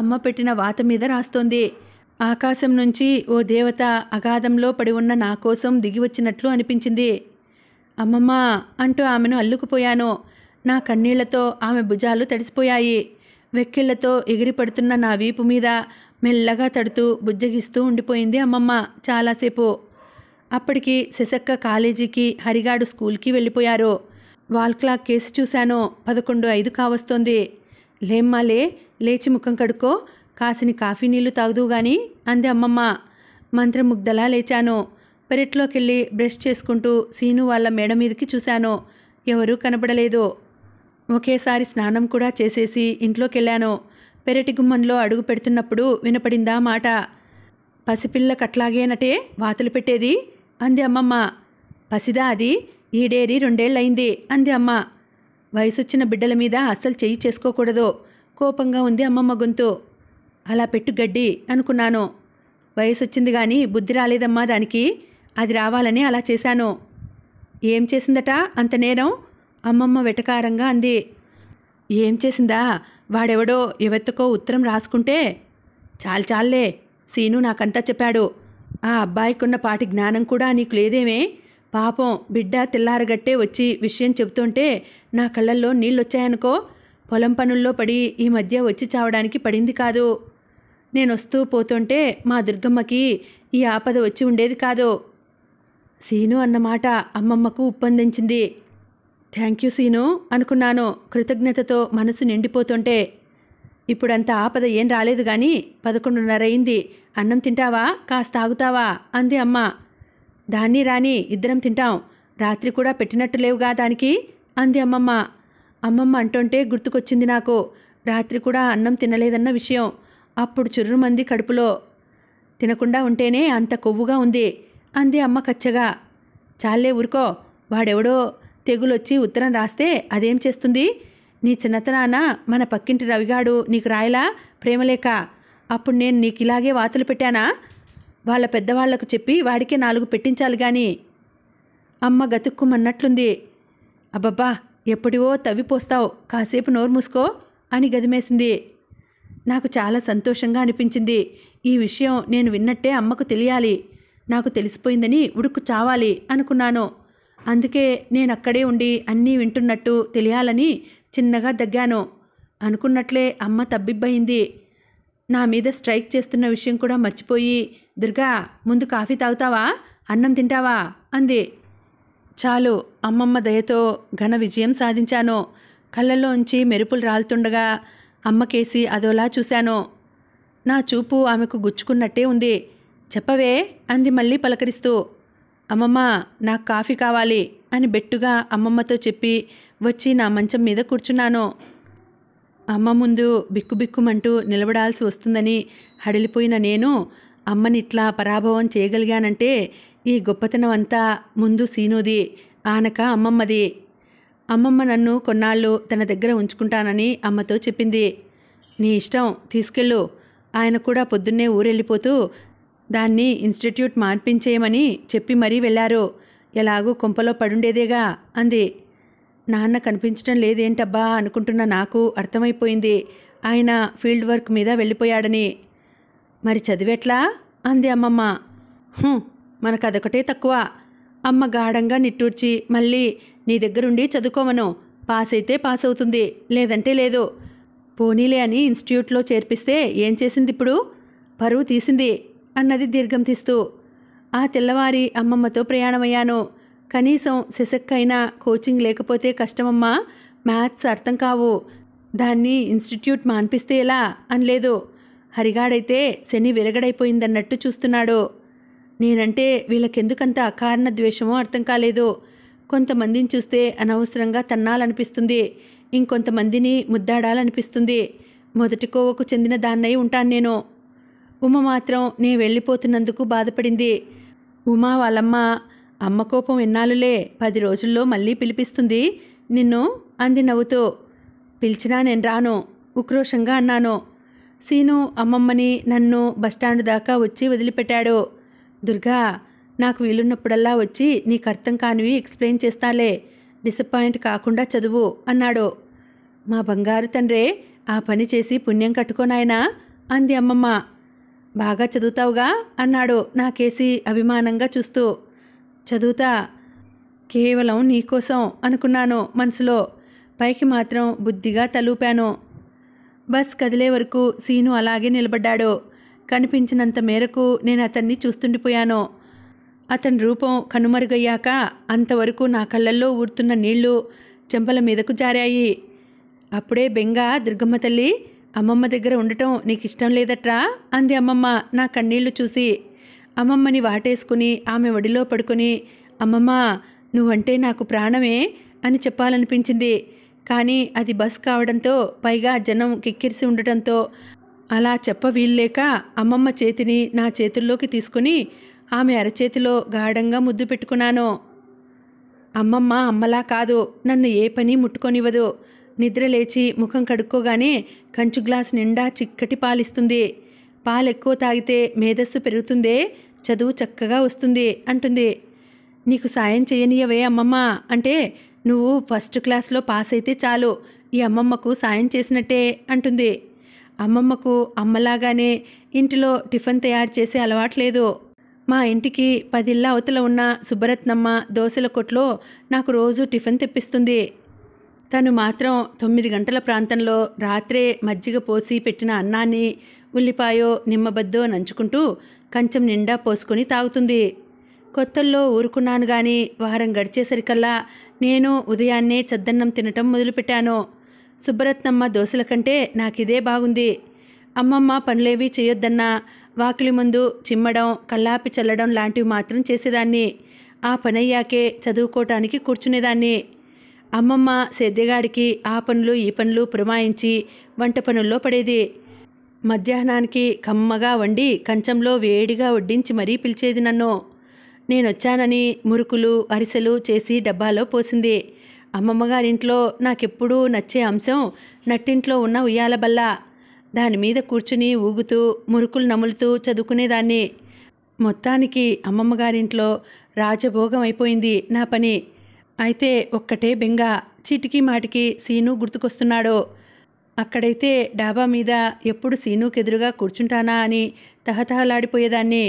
అమ్మ పెట్టిన వాత మీద రాస్తోంది ఆకాశం నుంచి ఓ దేవత అగాధంలో పడి ఉన్న నా కోసం దిగి వచ్చినట్లు అనిపించింది అమ్మమ్మ అంటూ ఆమెను అల్లుకుపోయాను నా కన్నీళ్లతో ఆమె భుజాలు తడిసిపోయాయి వెక్కిళ్లతో ఎగిరిపడుతున్న నా వీపు మీద మెల్లగా తడుతూ బుజ్జగిస్తూ ఉండిపోయింది అమ్మమ్మ చాలాసేపు అప్పటికి శశక్క కాలేజీకి హరిగాడు స్కూల్కి వెళ్ళిపోయారు వాల్ క్లాక్ కేసు చూశాను పదకొండు ఐదు కావస్తోంది లేమ్మాలే లేచి ముఖం కడుక్కో కాసిని కాఫీ నీళ్లు తాగుదు గాని అంది అమ్మమ్మ మంత్రముగ్ధలా లేచాను పెరట్లోకెళ్ళి బ్రష్ చేసుకుంటూ సీను వాళ్ళ మేడ మీదకి చూశాను ఎవరూ కనబడలేదు ఒకేసారి స్నానం కూడా చేసేసి ఇంట్లోకి వెళ్ళాను పెరటి గుమ్మంలో అడుగు పెడుతున్నప్పుడు వినపడిందా మాట కట్లాగేనటే వాతలు పెట్టేది అంది అమ్మమ్మ పసిదా అది ఈడేరి రెండేళ్లయింది అంది అమ్మ వయసొచ్చిన బిడ్డల మీద అస్సలు చెయ్యి చేసుకోకూడదు కోపంగా ఉంది అమ్మమ్మ గొంతు అలా పెట్టు గడ్డి అనుకున్నాను వయసొచ్చింది కానీ బుద్ధి రాలేదమ్మా దానికి అది రావాలని అలా చేశాను ఏం చేసిందట అంత నేరం అమ్మమ్మ వెటకారంగా అంది ఏం చేసిందా వాడెవడో ఎవెత్తకో ఉత్తరం రాసుకుంటే చాలు చాలే సీను నాకంతా చెప్పాడు ఆ అబ్బాయికున్న పాటి జ్ఞానం కూడా నీకు లేదేమే పాపం బిడ్డ తెల్లారగట్టే వచ్చి విషయం చెబుతుంటే నా కళ్ళల్లో నీళ్ళొచ్చాయనుకో పొలం పనుల్లో పడి ఈ మధ్య వచ్చి చావడానికి పడింది కాదు నేను వస్తూ పోతుంటే మా దుర్గమ్మకి ఈ ఆపద వచ్చి ఉండేది కాదు సీను అన్నమాట అమ్మమ్మకు ఉప్పందించింది థ్యాంక్ యూ సీను అనుకున్నాను కృతజ్ఞతతో మనసు నిండిపోతుంటే ఇప్పుడంత ఆపద ఏం రాలేదు కానీ పదకొండున్నర అయింది అన్నం తింటావా కాస్త తాగుతావా అంది అమ్మ దాన్ని రాని ఇద్దరం తింటాం రాత్రి కూడా పెట్టినట్టు లేవుగా దానికి అంది అమ్మమ్మ అమ్మమ్మ అంటుంటే గుర్తుకొచ్చింది నాకు రాత్రి కూడా అన్నం తినలేదన్న విషయం అప్పుడు చుర్రుమంది కడుపులో తినకుండా ఉంటేనే అంత కొవ్వుగా ఉంది అంది అమ్మ కచ్చగా చాలే ఊరుకో వాడెవడో తెగులొచ్చి ఉత్తరం రాస్తే అదేం చేస్తుంది నీ చిన్నతనాన మన పక్కింటి రవిగాడు నీకు రాయలా ప్రేమలేక అప్పుడు నేను నీకు ఇలాగే వాతులు పెట్టానా వాళ్ళ పెద్దవాళ్లకు చెప్పి వాడికే నాలుగు పెట్టించాలి కానీ అమ్మ గతుక్కుమన్నట్లుంది అబ్బబ్బా ఎప్పుడివో తవ్విపోస్తావు కాసేపు నోరు మూసుకో అని గదిమేసింది నాకు చాలా సంతోషంగా అనిపించింది ఈ విషయం నేను విన్నట్టే అమ్మకు తెలియాలి నాకు తెలిసిపోయిందని ఉడుకు చావాలి అనుకున్నాను అందుకే నేను అక్కడే ఉండి అన్నీ వింటున్నట్టు తెలియాలని చిన్నగా దగ్గాను అనుకున్నట్లే అమ్మ తబ్బిబ్బయింది నా మీద స్ట్రైక్ చేస్తున్న విషయం కూడా మర్చిపోయి దుర్గా ముందు కాఫీ తాగుతావా అన్నం తింటావా అంది చాలు అమ్మమ్మ దయతో ఘన విజయం సాధించాను కళ్ళల్లోంచి మెరుపులు రాలుతుండగా అమ్మకేసి అదోలా చూశాను నా చూపు ఆమెకు గుచ్చుకున్నట్టే ఉంది చెప్పవే అంది మళ్ళీ పలకరిస్తూ అమ్మమ్మ నాకు కాఫీ కావాలి అని బెట్టుగా అమ్మమ్మతో చెప్పి వచ్చి నా మంచం మీద కూర్చున్నాను అమ్మ ముందు బిక్కుబిక్కుమంటూ నిలబడాల్సి వస్తుందని హడిలిపోయిన నేను అమ్మని ఇట్లా పరాభవం చేయగలిగానంటే ఈ గొప్పతనం అంతా ముందు సీనుది ఆనక అమ్మమ్మది అమ్మమ్మ నన్ను కొన్నాళ్ళు తన దగ్గర ఉంచుకుంటానని అమ్మతో చెప్పింది నీ ఇష్టం తీసుకెళ్ళు ఆయన కూడా పొద్దున్నే ఊరెళ్ళిపోతూ దాన్ని ఇన్స్టిట్యూట్ మార్పించేయమని చెప్పి మరీ వెళ్ళారు ఎలాగూ కుంపలో పడుండేదేగా అంది నాన్న కనిపించడం లేదేంటబ్బా అనుకుంటున్న నాకు అర్థమైపోయింది ఆయన ఫీల్డ్ వర్క్ మీద వెళ్ళిపోయాడని మరి చదివెట్లా అంది అమ్మమ్మ మనకు అదొకటే తక్కువ అమ్మ గాఢంగా నిట్టూర్చి మళ్ళీ నీ దగ్గరుండి చదువుకోమను పాస్ అయితే పాస్ అవుతుంది లేదంటే లేదు పోనీలే అని ఇన్స్టిట్యూట్లో చేర్పిస్తే ఏం చేసింది ఇప్పుడు పరువు తీసింది అన్నది దీర్ఘం తీస్తూ ఆ తెల్లవారి అమ్మమ్మతో ప్రయాణమయ్యాను కనీసం శశక్కైనా కోచింగ్ లేకపోతే కష్టమమ్మా మ్యాథ్స్ అర్థం కావు దాన్ని ఇన్స్టిట్యూట్ మాన్పిస్తే ఎలా అనలేదు హరిగాడైతే శని విరగడైపోయిందన్నట్టు చూస్తున్నాడు నేనంటే వీళ్ళకెందుకంత అకారణ ద్వేషమో అర్థం కాలేదు కొంతమందిని చూస్తే అనవసరంగా తన్నాలనిపిస్తుంది ఇంకొంతమందిని ముద్దాడాలనిపిస్తుంది మొదటి కోవకు చెందిన దాన్నై ఉంటాను నేను ఉమ మాత్రం నే వెళ్ళిపోతున్నందుకు బాధపడింది ఉమా వాళ్ళమ్మ అమ్మ కోపం ఎన్నాళ్ళులే పది రోజుల్లో మళ్ళీ పిలిపిస్తుంది నిన్ను అంది నవ్వుతూ పిలిచినా నేను రాను ఉక్రోషంగా అన్నాను సీను అమ్మమ్మని నన్ను బస్టాండ్ దాకా వచ్చి వదిలిపెట్టాడు దుర్గా నాకు వీలున్నప్పుడల్లా వచ్చి నీకు అర్థం కానివి ఎక్స్ప్లెయిన్ చేస్తాలే డిసప్పాయింట్ కాకుండా చదువు అన్నాడు మా బంగారు తండ్రే ఆ పని చేసి పుణ్యం కట్టుకోనాయనా అంది అమ్మమ్మ బాగా చదువుతావుగా అన్నాడు నాకేసి అభిమానంగా చూస్తూ చదువుతా కేవలం నీకోసం అనుకున్నాను మనసులో పైకి మాత్రం బుద్ధిగా తలూపాను బస్ కదిలే వరకు సీను అలాగే నిలబడ్డాడు కనిపించినంత మేరకు నేను అతన్ని చూస్తుండిపోయాను అతని రూపం కనుమరుగయ్యాక అంతవరకు నా కళ్ళల్లో ఊరుతున్న నీళ్లు చెంపల మీదకు జారాయి అప్పుడే బెంగ దుర్గమ్మ తల్లి అమ్మమ్మ దగ్గర ఉండటం నీకు ఇష్టం లేదట్రా అంది అమ్మమ్మ నా కన్నీళ్లు చూసి అమ్మమ్మని వాటేసుకుని ఆమె ఒడిలో పడుకుని అమ్మమ్మ నువ్వంటే నాకు ప్రాణమే అని చెప్పాలనిపించింది కానీ అది బస్ కావడంతో పైగా జనం కిక్కిరిసి ఉండటంతో అలా చెప్ప వీల్లేక అమ్మమ్మ చేతిని నా చేతుల్లోకి తీసుకుని ఆమె అరచేతిలో గాఢంగా ముద్దు పెట్టుకున్నాను అమ్మమ్మ అమ్మలా కాదు నన్ను ఏ పని ముట్టుకొనివ్వదు నిద్ర లేచి ముఖం కడుక్కోగానే కంచు గ్లాస్ నిండా చిక్కటి పాలిస్తుంది పాలు ఎక్కువ తాగితే మేధస్సు పెరుగుతుందే చదువు చక్కగా వస్తుంది అంటుంది నీకు సాయం చేయనీయవే అమ్మమ్మ అంటే నువ్వు ఫస్ట్ క్లాస్లో పాస్ అయితే చాలు ఈ అమ్మమ్మకు సాయం చేసినట్టే అంటుంది అమ్మమ్మకు అమ్మలాగానే ఇంటిలో టిఫిన్ తయారు చేసే అలవాట్లేదు మా ఇంటికి పదిళ్ళ అవతల ఉన్న సుబ్బరత్నమ్మ దోశల కొట్లో నాకు రోజు టిఫిన్ తెప్పిస్తుంది తను మాత్రం తొమ్మిది గంటల ప్రాంతంలో రాత్రే మజ్జిగ పోసి పెట్టిన అన్నాన్ని ఉల్లిపాయో నిమ్మబద్దో నంచుకుంటూ కంచం నిండా పోసుకొని తాగుతుంది కొత్తల్లో ఊరుకున్నాను కానీ వారం గడిచేసరికల్లా నేను ఉదయాన్నే చద్దన్నం తినటం మొదలుపెట్టాను సుబ్బరత్నమ్మ దోశల కంటే నాకిదే బాగుంది అమ్మమ్మ పనులేవి చేయొద్దన్నా వాకిలి ముందు చిమ్మడం కల్లాపి చల్లడం లాంటివి మాత్రం చేసేదాన్ని ఆ పనయ్యాకే చదువుకోవటానికి కూర్చునేదాన్ని అమ్మమ్మ సెద్దెగాడికి ఆ పనులు ఈ పనులు పురమాయించి వంట పనుల్లో పడేది మధ్యాహ్నానికి కమ్మగా వండి కంచంలో వేడిగా వడ్డించి మరీ పిలిచేది నన్ను నేనొచ్చానని మురుకులు అరిసెలు చేసి డబ్బాలో పోసింది అమ్మమ్మగారింట్లో నాకెప్పుడూ నచ్చే అంశం నట్టింట్లో ఉన్న ఉయ్యాల బల్ల దాని మీద కూర్చుని ఊగుతూ మురుకులు నములుతూ చదువుకునేదాన్ని మొత్తానికి అమ్మమ్మగారింట్లో రాజభోగం అయిపోయింది నా పని అయితే ఒక్కటే బెంగ చిటికి మాటికి సీను గుర్తుకొస్తున్నాడో అక్కడైతే డాబా మీద ఎప్పుడు సీనుకెదురుగా కూర్చుంటానా అని తహతహలాడిపోయేదాన్ని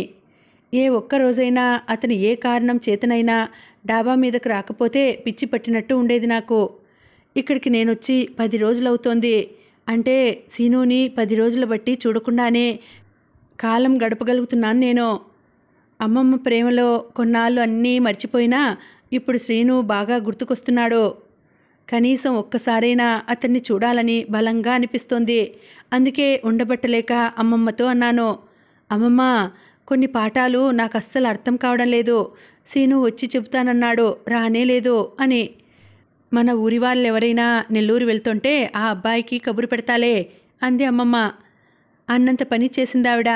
ఏ ఒక్క రోజైనా అతను ఏ కారణం చేతనైనా డాబా మీదకు రాకపోతే పిచ్చి పట్టినట్టు ఉండేది నాకు ఇక్కడికి నేనొచ్చి పది రోజులవుతోంది అంటే సీనుని పది రోజులు బట్టి చూడకుండానే కాలం గడపగలుగుతున్నాను నేను అమ్మమ్మ ప్రేమలో కొన్నాళ్ళు అన్నీ మర్చిపోయినా ఇప్పుడు శ్రీను బాగా గుర్తుకొస్తున్నాడో కనీసం ఒక్కసారైనా అతన్ని చూడాలని బలంగా అనిపిస్తోంది అందుకే ఉండబట్టలేక అమ్మమ్మతో అన్నాను అమ్మమ్మ కొన్ని పాఠాలు నాకు అస్సలు అర్థం కావడం లేదు శ్రీను వచ్చి చెబుతానన్నాడు రానే లేదు అని మన ఊరి వాళ్ళు ఎవరైనా నెల్లూరు వెళ్తుంటే ఆ అబ్బాయికి కబురు పెడతాలే అంది అమ్మమ్మ అన్నంత పని ఆవిడ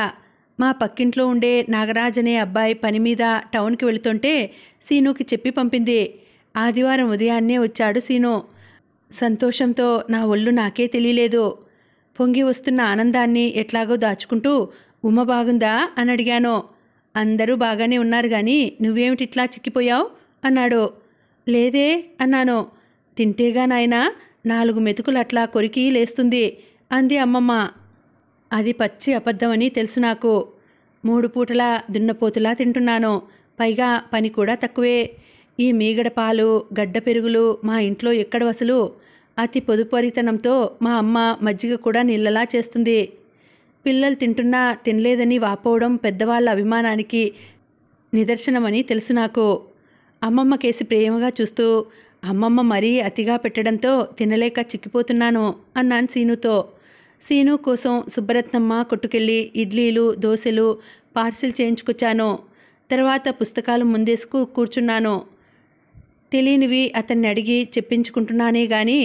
మా పక్కింట్లో ఉండే నాగరాజ్ అనే అబ్బాయి పని మీద టౌన్కి వెళుతుంటే సీనుకి చెప్పి పంపింది ఆదివారం ఉదయాన్నే వచ్చాడు సీను సంతోషంతో నా ఒళ్ళు నాకే తెలియలేదు పొంగి వస్తున్న ఆనందాన్ని ఎట్లాగో దాచుకుంటూ ఉమ్మ బాగుందా అని అడిగాను అందరూ బాగానే ఉన్నారు కానీ నువ్వేమిటిట్లా చిక్కిపోయావు అన్నాడు లేదే అన్నాను తింటేగా నాయనా నాలుగు మెతుకులు అట్లా కొరికి లేస్తుంది అంది అమ్మమ్మ అది పచ్చి అబద్ధమని తెలుసు నాకు మూడు పూటలా దున్నపోతులా తింటున్నాను పైగా పని కూడా తక్కువే ఈ మీగడ పాలు గడ్డ పెరుగులు మా ఇంట్లో ఎక్కడ వసలు అతి పొదుపరితనంతో మా అమ్మ మజ్జిగ కూడా నీళ్ళలా చేస్తుంది పిల్లలు తింటున్నా తినలేదని వాపోవడం పెద్దవాళ్ళ అభిమానానికి నిదర్శనమని తెలుసు నాకు అమ్మమ్మ కేసి ప్రేమగా చూస్తూ అమ్మమ్మ మరీ అతిగా పెట్టడంతో తినలేక చిక్కిపోతున్నాను అన్నాను సీనుతో సీను కోసం సుబ్బరత్నమ్మ కొట్టుకెళ్ళి ఇడ్లీలు దోశలు పార్సిల్ చేయించుకొచ్చాను తర్వాత పుస్తకాలు ముందేసుకు కూర్చున్నాను తెలియనివి అతన్ని అడిగి చెప్పించుకుంటున్నానే కానీ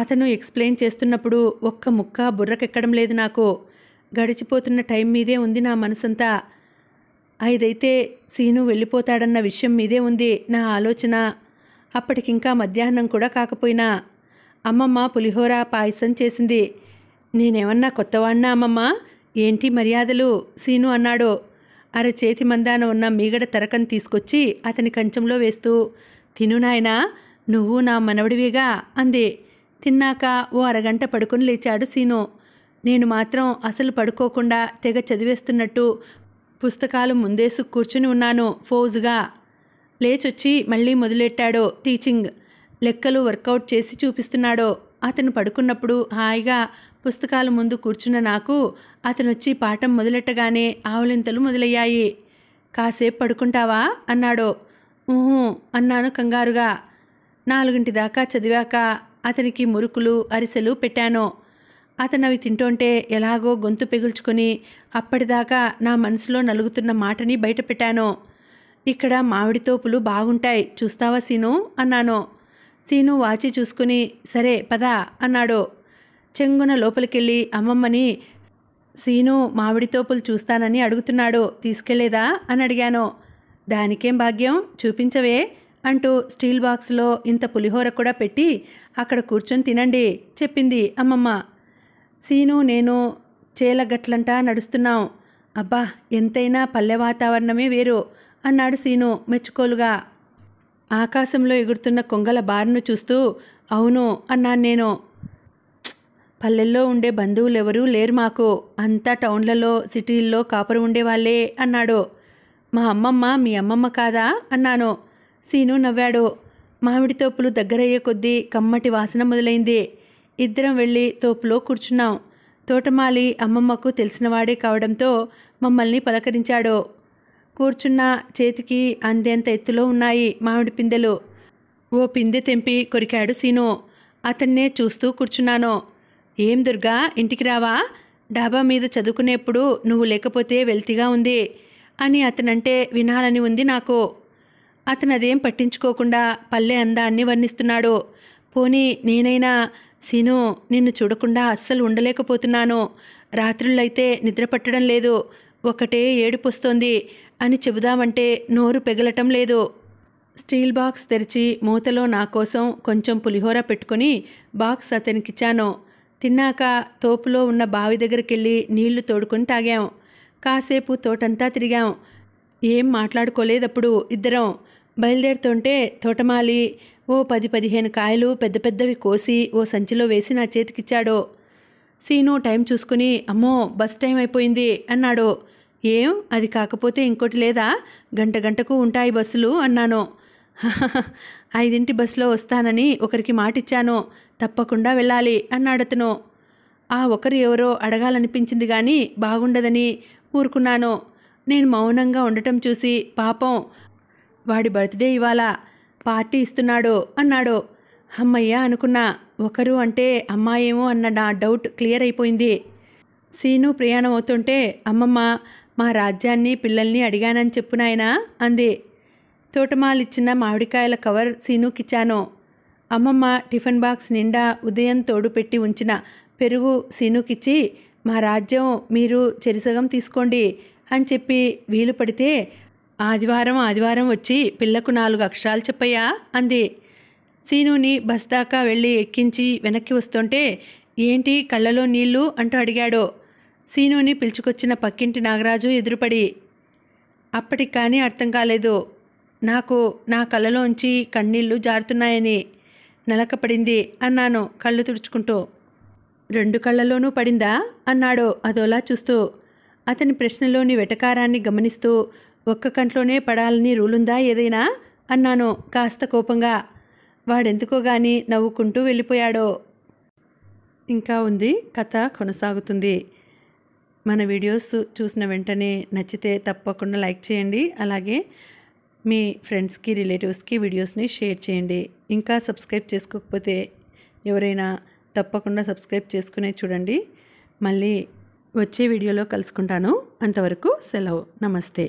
అతను ఎక్స్ప్లెయిన్ చేస్తున్నప్పుడు ఒక్క ముక్క బుర్రకెక్కడం లేదు నాకు గడిచిపోతున్న టైం మీదే ఉంది నా మనసంతా ఐదైతే సీను వెళ్ళిపోతాడన్న విషయం మీదే ఉంది నా ఆలోచన అప్పటికింకా మధ్యాహ్నం కూడా కాకపోయినా అమ్మమ్మ పులిహోర పాయసం చేసింది నేనేమన్నా కొత్తవాడినా అమ్మమ్మా ఏంటి మర్యాదలు సీను అన్నాడో అర చేతి మందాన ఉన్న మీగడ తరకం తీసుకొచ్చి అతని కంచంలో వేస్తూ తిను నాయనా నువ్వు నా మనవడివిగా అంది తిన్నాక ఓ అరగంట పడుకుని లేచాడు సీను నేను మాత్రం అసలు పడుకోకుండా తెగ చదివేస్తున్నట్టు పుస్తకాలు ముందేసు కూర్చుని ఉన్నాను ఫోజుగా లేచొచ్చి మళ్ళీ మొదలెట్టాడో టీచింగ్ లెక్కలు వర్కౌట్ చేసి చూపిస్తున్నాడో అతను పడుకున్నప్పుడు హాయిగా పుస్తకాల ముందు కూర్చున్న నాకు అతనొచ్చి పాఠం మొదలెట్టగానే ఆవులింతలు మొదలయ్యాయి కాసేపు పడుకుంటావా అన్నాడో ఊహూ అన్నాను కంగారుగా నాలుగింటి దాకా చదివాక అతనికి మురుకులు అరిసెలు పెట్టాను అతను అవి తింటుంటే ఎలాగో గొంతు పెగుల్చుకొని అప్పటిదాకా నా మనసులో నలుగుతున్న మాటని బయటపెట్టాను ఇక్కడ మామిడి తోపులు బాగుంటాయి చూస్తావా సీను అన్నాను సీను వాచి చూసుకుని సరే పదా అన్నాడు చెంగున లోపలికెళ్ళి అమ్మమ్మని సీను మామిడి తోపులు చూస్తానని అడుగుతున్నాడు తీసుకెళ్లేదా అని అడిగాను దానికేం భాగ్యం చూపించవే అంటూ స్టీల్ బాక్స్లో ఇంత పులిహోర కూడా పెట్టి అక్కడ కూర్చొని తినండి చెప్పింది అమ్మమ్మ సీను నేను చేలగట్లంట నడుస్తున్నాం అబ్బా ఎంతైనా పల్లె వాతావరణమే వేరు అన్నాడు సీను మెచ్చుకోలుగా ఆకాశంలో ఎగురుతున్న కొంగల బారును చూస్తూ అవును అన్నాను నేను పల్లెల్లో ఉండే బంధువులు ఎవరూ లేరు మాకు అంతా టౌన్లలో సిటీల్లో కాపురం ఉండేవాళ్ళే అన్నాడు మా అమ్మమ్మ మీ అమ్మమ్మ కాదా అన్నాను సీను నవ్వాడు మామిడి తోపులు దగ్గరయ్యే కొద్దీ కమ్మటి వాసన మొదలైంది ఇద్దరం వెళ్ళి తోపులో కూర్చున్నాం తోటమాలి అమ్మమ్మకు తెలిసినవాడే కావడంతో మమ్మల్ని పలకరించాడు కూర్చున్న చేతికి అందేంత ఎత్తులో ఉన్నాయి మామిడి పిందెలు ఓ పిందె తెంపి కొరికాడు సీను అతన్నే చూస్తూ కూర్చున్నాను ఏం దుర్గా ఇంటికి రావా డాబా మీద చదువుకునేప్పుడు నువ్వు లేకపోతే వెల్తిగా ఉంది అని అతనంటే వినాలని ఉంది నాకు అతను అదేం పట్టించుకోకుండా పల్లె అందాన్ని వర్ణిస్తున్నాడు పోనీ నేనైనా సీను నిన్ను చూడకుండా అస్సలు ఉండలేకపోతున్నాను రాత్రుళ్ళైతే నిద్ర పట్టడం లేదు ఒకటే ఏడుపొస్తోంది అని చెబుదామంటే నోరు పెగలటం లేదు స్టీల్ బాక్స్ తెరిచి మూతలో నా కోసం కొంచెం పులిహోర పెట్టుకుని బాక్స్ అతనికిచ్చాను తిన్నాక తోపులో ఉన్న బావి దగ్గరికి వెళ్ళి నీళ్లు తోడుకొని తాగాం కాసేపు తోటంతా తిరిగాం ఏం మాట్లాడుకోలేదప్పుడు ఇద్దరం బయలుదేరుతుంటే తోటమాలి ఓ పది పదిహేను కాయలు పెద్ద పెద్దవి కోసి ఓ సంచిలో వేసి నా చేతికిచ్చాడో సీను టైం చూసుకుని అమ్మో బస్ టైం అయిపోయింది అన్నాడు ఏం అది కాకపోతే ఇంకోటి లేదా గంట గంటకు ఉంటాయి బస్సులు అన్నాను ఐదింటి బస్సులో వస్తానని ఒకరికి మాటిచ్చాను తప్పకుండా వెళ్ళాలి అన్నాడతను ఆ ఒకరు ఎవరో అడగాలనిపించింది కానీ బాగుండదని ఊరుకున్నాను నేను మౌనంగా ఉండటం చూసి పాపం వాడి బర్త్డే ఇవాళ పార్టీ ఇస్తున్నాడు అన్నాడు అమ్మయ్య అనుకున్నా ఒకరు అంటే అమ్మాయేమో అన్న నా డౌట్ క్లియర్ అయిపోయింది సీను ప్రయాణం అవుతుంటే అమ్మమ్మ మా రాజ్యాన్ని పిల్లల్ని అడిగానని చెప్పు నాయనా అంది తోటమాలిచ్చిన మామిడికాయల కవర్ సీనుకిచ్చాను అమ్మమ్మ టిఫిన్ బాక్స్ నిండా ఉదయం తోడు పెట్టి ఉంచిన పెరుగు సీనుకిచ్చి మా రాజ్యం మీరు చెరిసగం తీసుకోండి అని చెప్పి వీలు పడితే ఆదివారం ఆదివారం వచ్చి పిల్లకు నాలుగు అక్షరాలు చెప్పయ్యా అంది సీనుని బస్ దాకా వెళ్ళి ఎక్కించి వెనక్కి వస్తుంటే ఏంటి కళ్ళలో నీళ్లు అంటూ అడిగాడు సీనుని పిలుచుకొచ్చిన పక్కింటి నాగరాజు ఎదురుపడి అప్పటికి కానీ అర్థం కాలేదు నాకు నా కళ్ళలోంచి కన్నీళ్లు జారుతున్నాయని నలకపడింది అన్నాను కళ్ళు తుడుచుకుంటూ రెండు కళ్ళలోనూ పడిందా అన్నాడో అదోలా చూస్తూ అతని ప్రశ్నలోని వెటకారాన్ని గమనిస్తూ ఒక్క కంట్లోనే పడాలని రూలుందా ఏదైనా అన్నాను కాస్త కోపంగా వాడెందుకో గాని నవ్వుకుంటూ వెళ్ళిపోయాడో ఇంకా ఉంది కథ కొనసాగుతుంది మన వీడియోస్ చూసిన వెంటనే నచ్చితే తప్పకుండా లైక్ చేయండి అలాగే మీ ఫ్రెండ్స్కి రిలేటివ్స్కి వీడియోస్ని షేర్ చేయండి ఇంకా సబ్స్క్రైబ్ చేసుకోకపోతే ఎవరైనా తప్పకుండా సబ్స్క్రైబ్ చేసుకునే చూడండి మళ్ళీ వచ్చే వీడియోలో కలుసుకుంటాను అంతవరకు సెలవు నమస్తే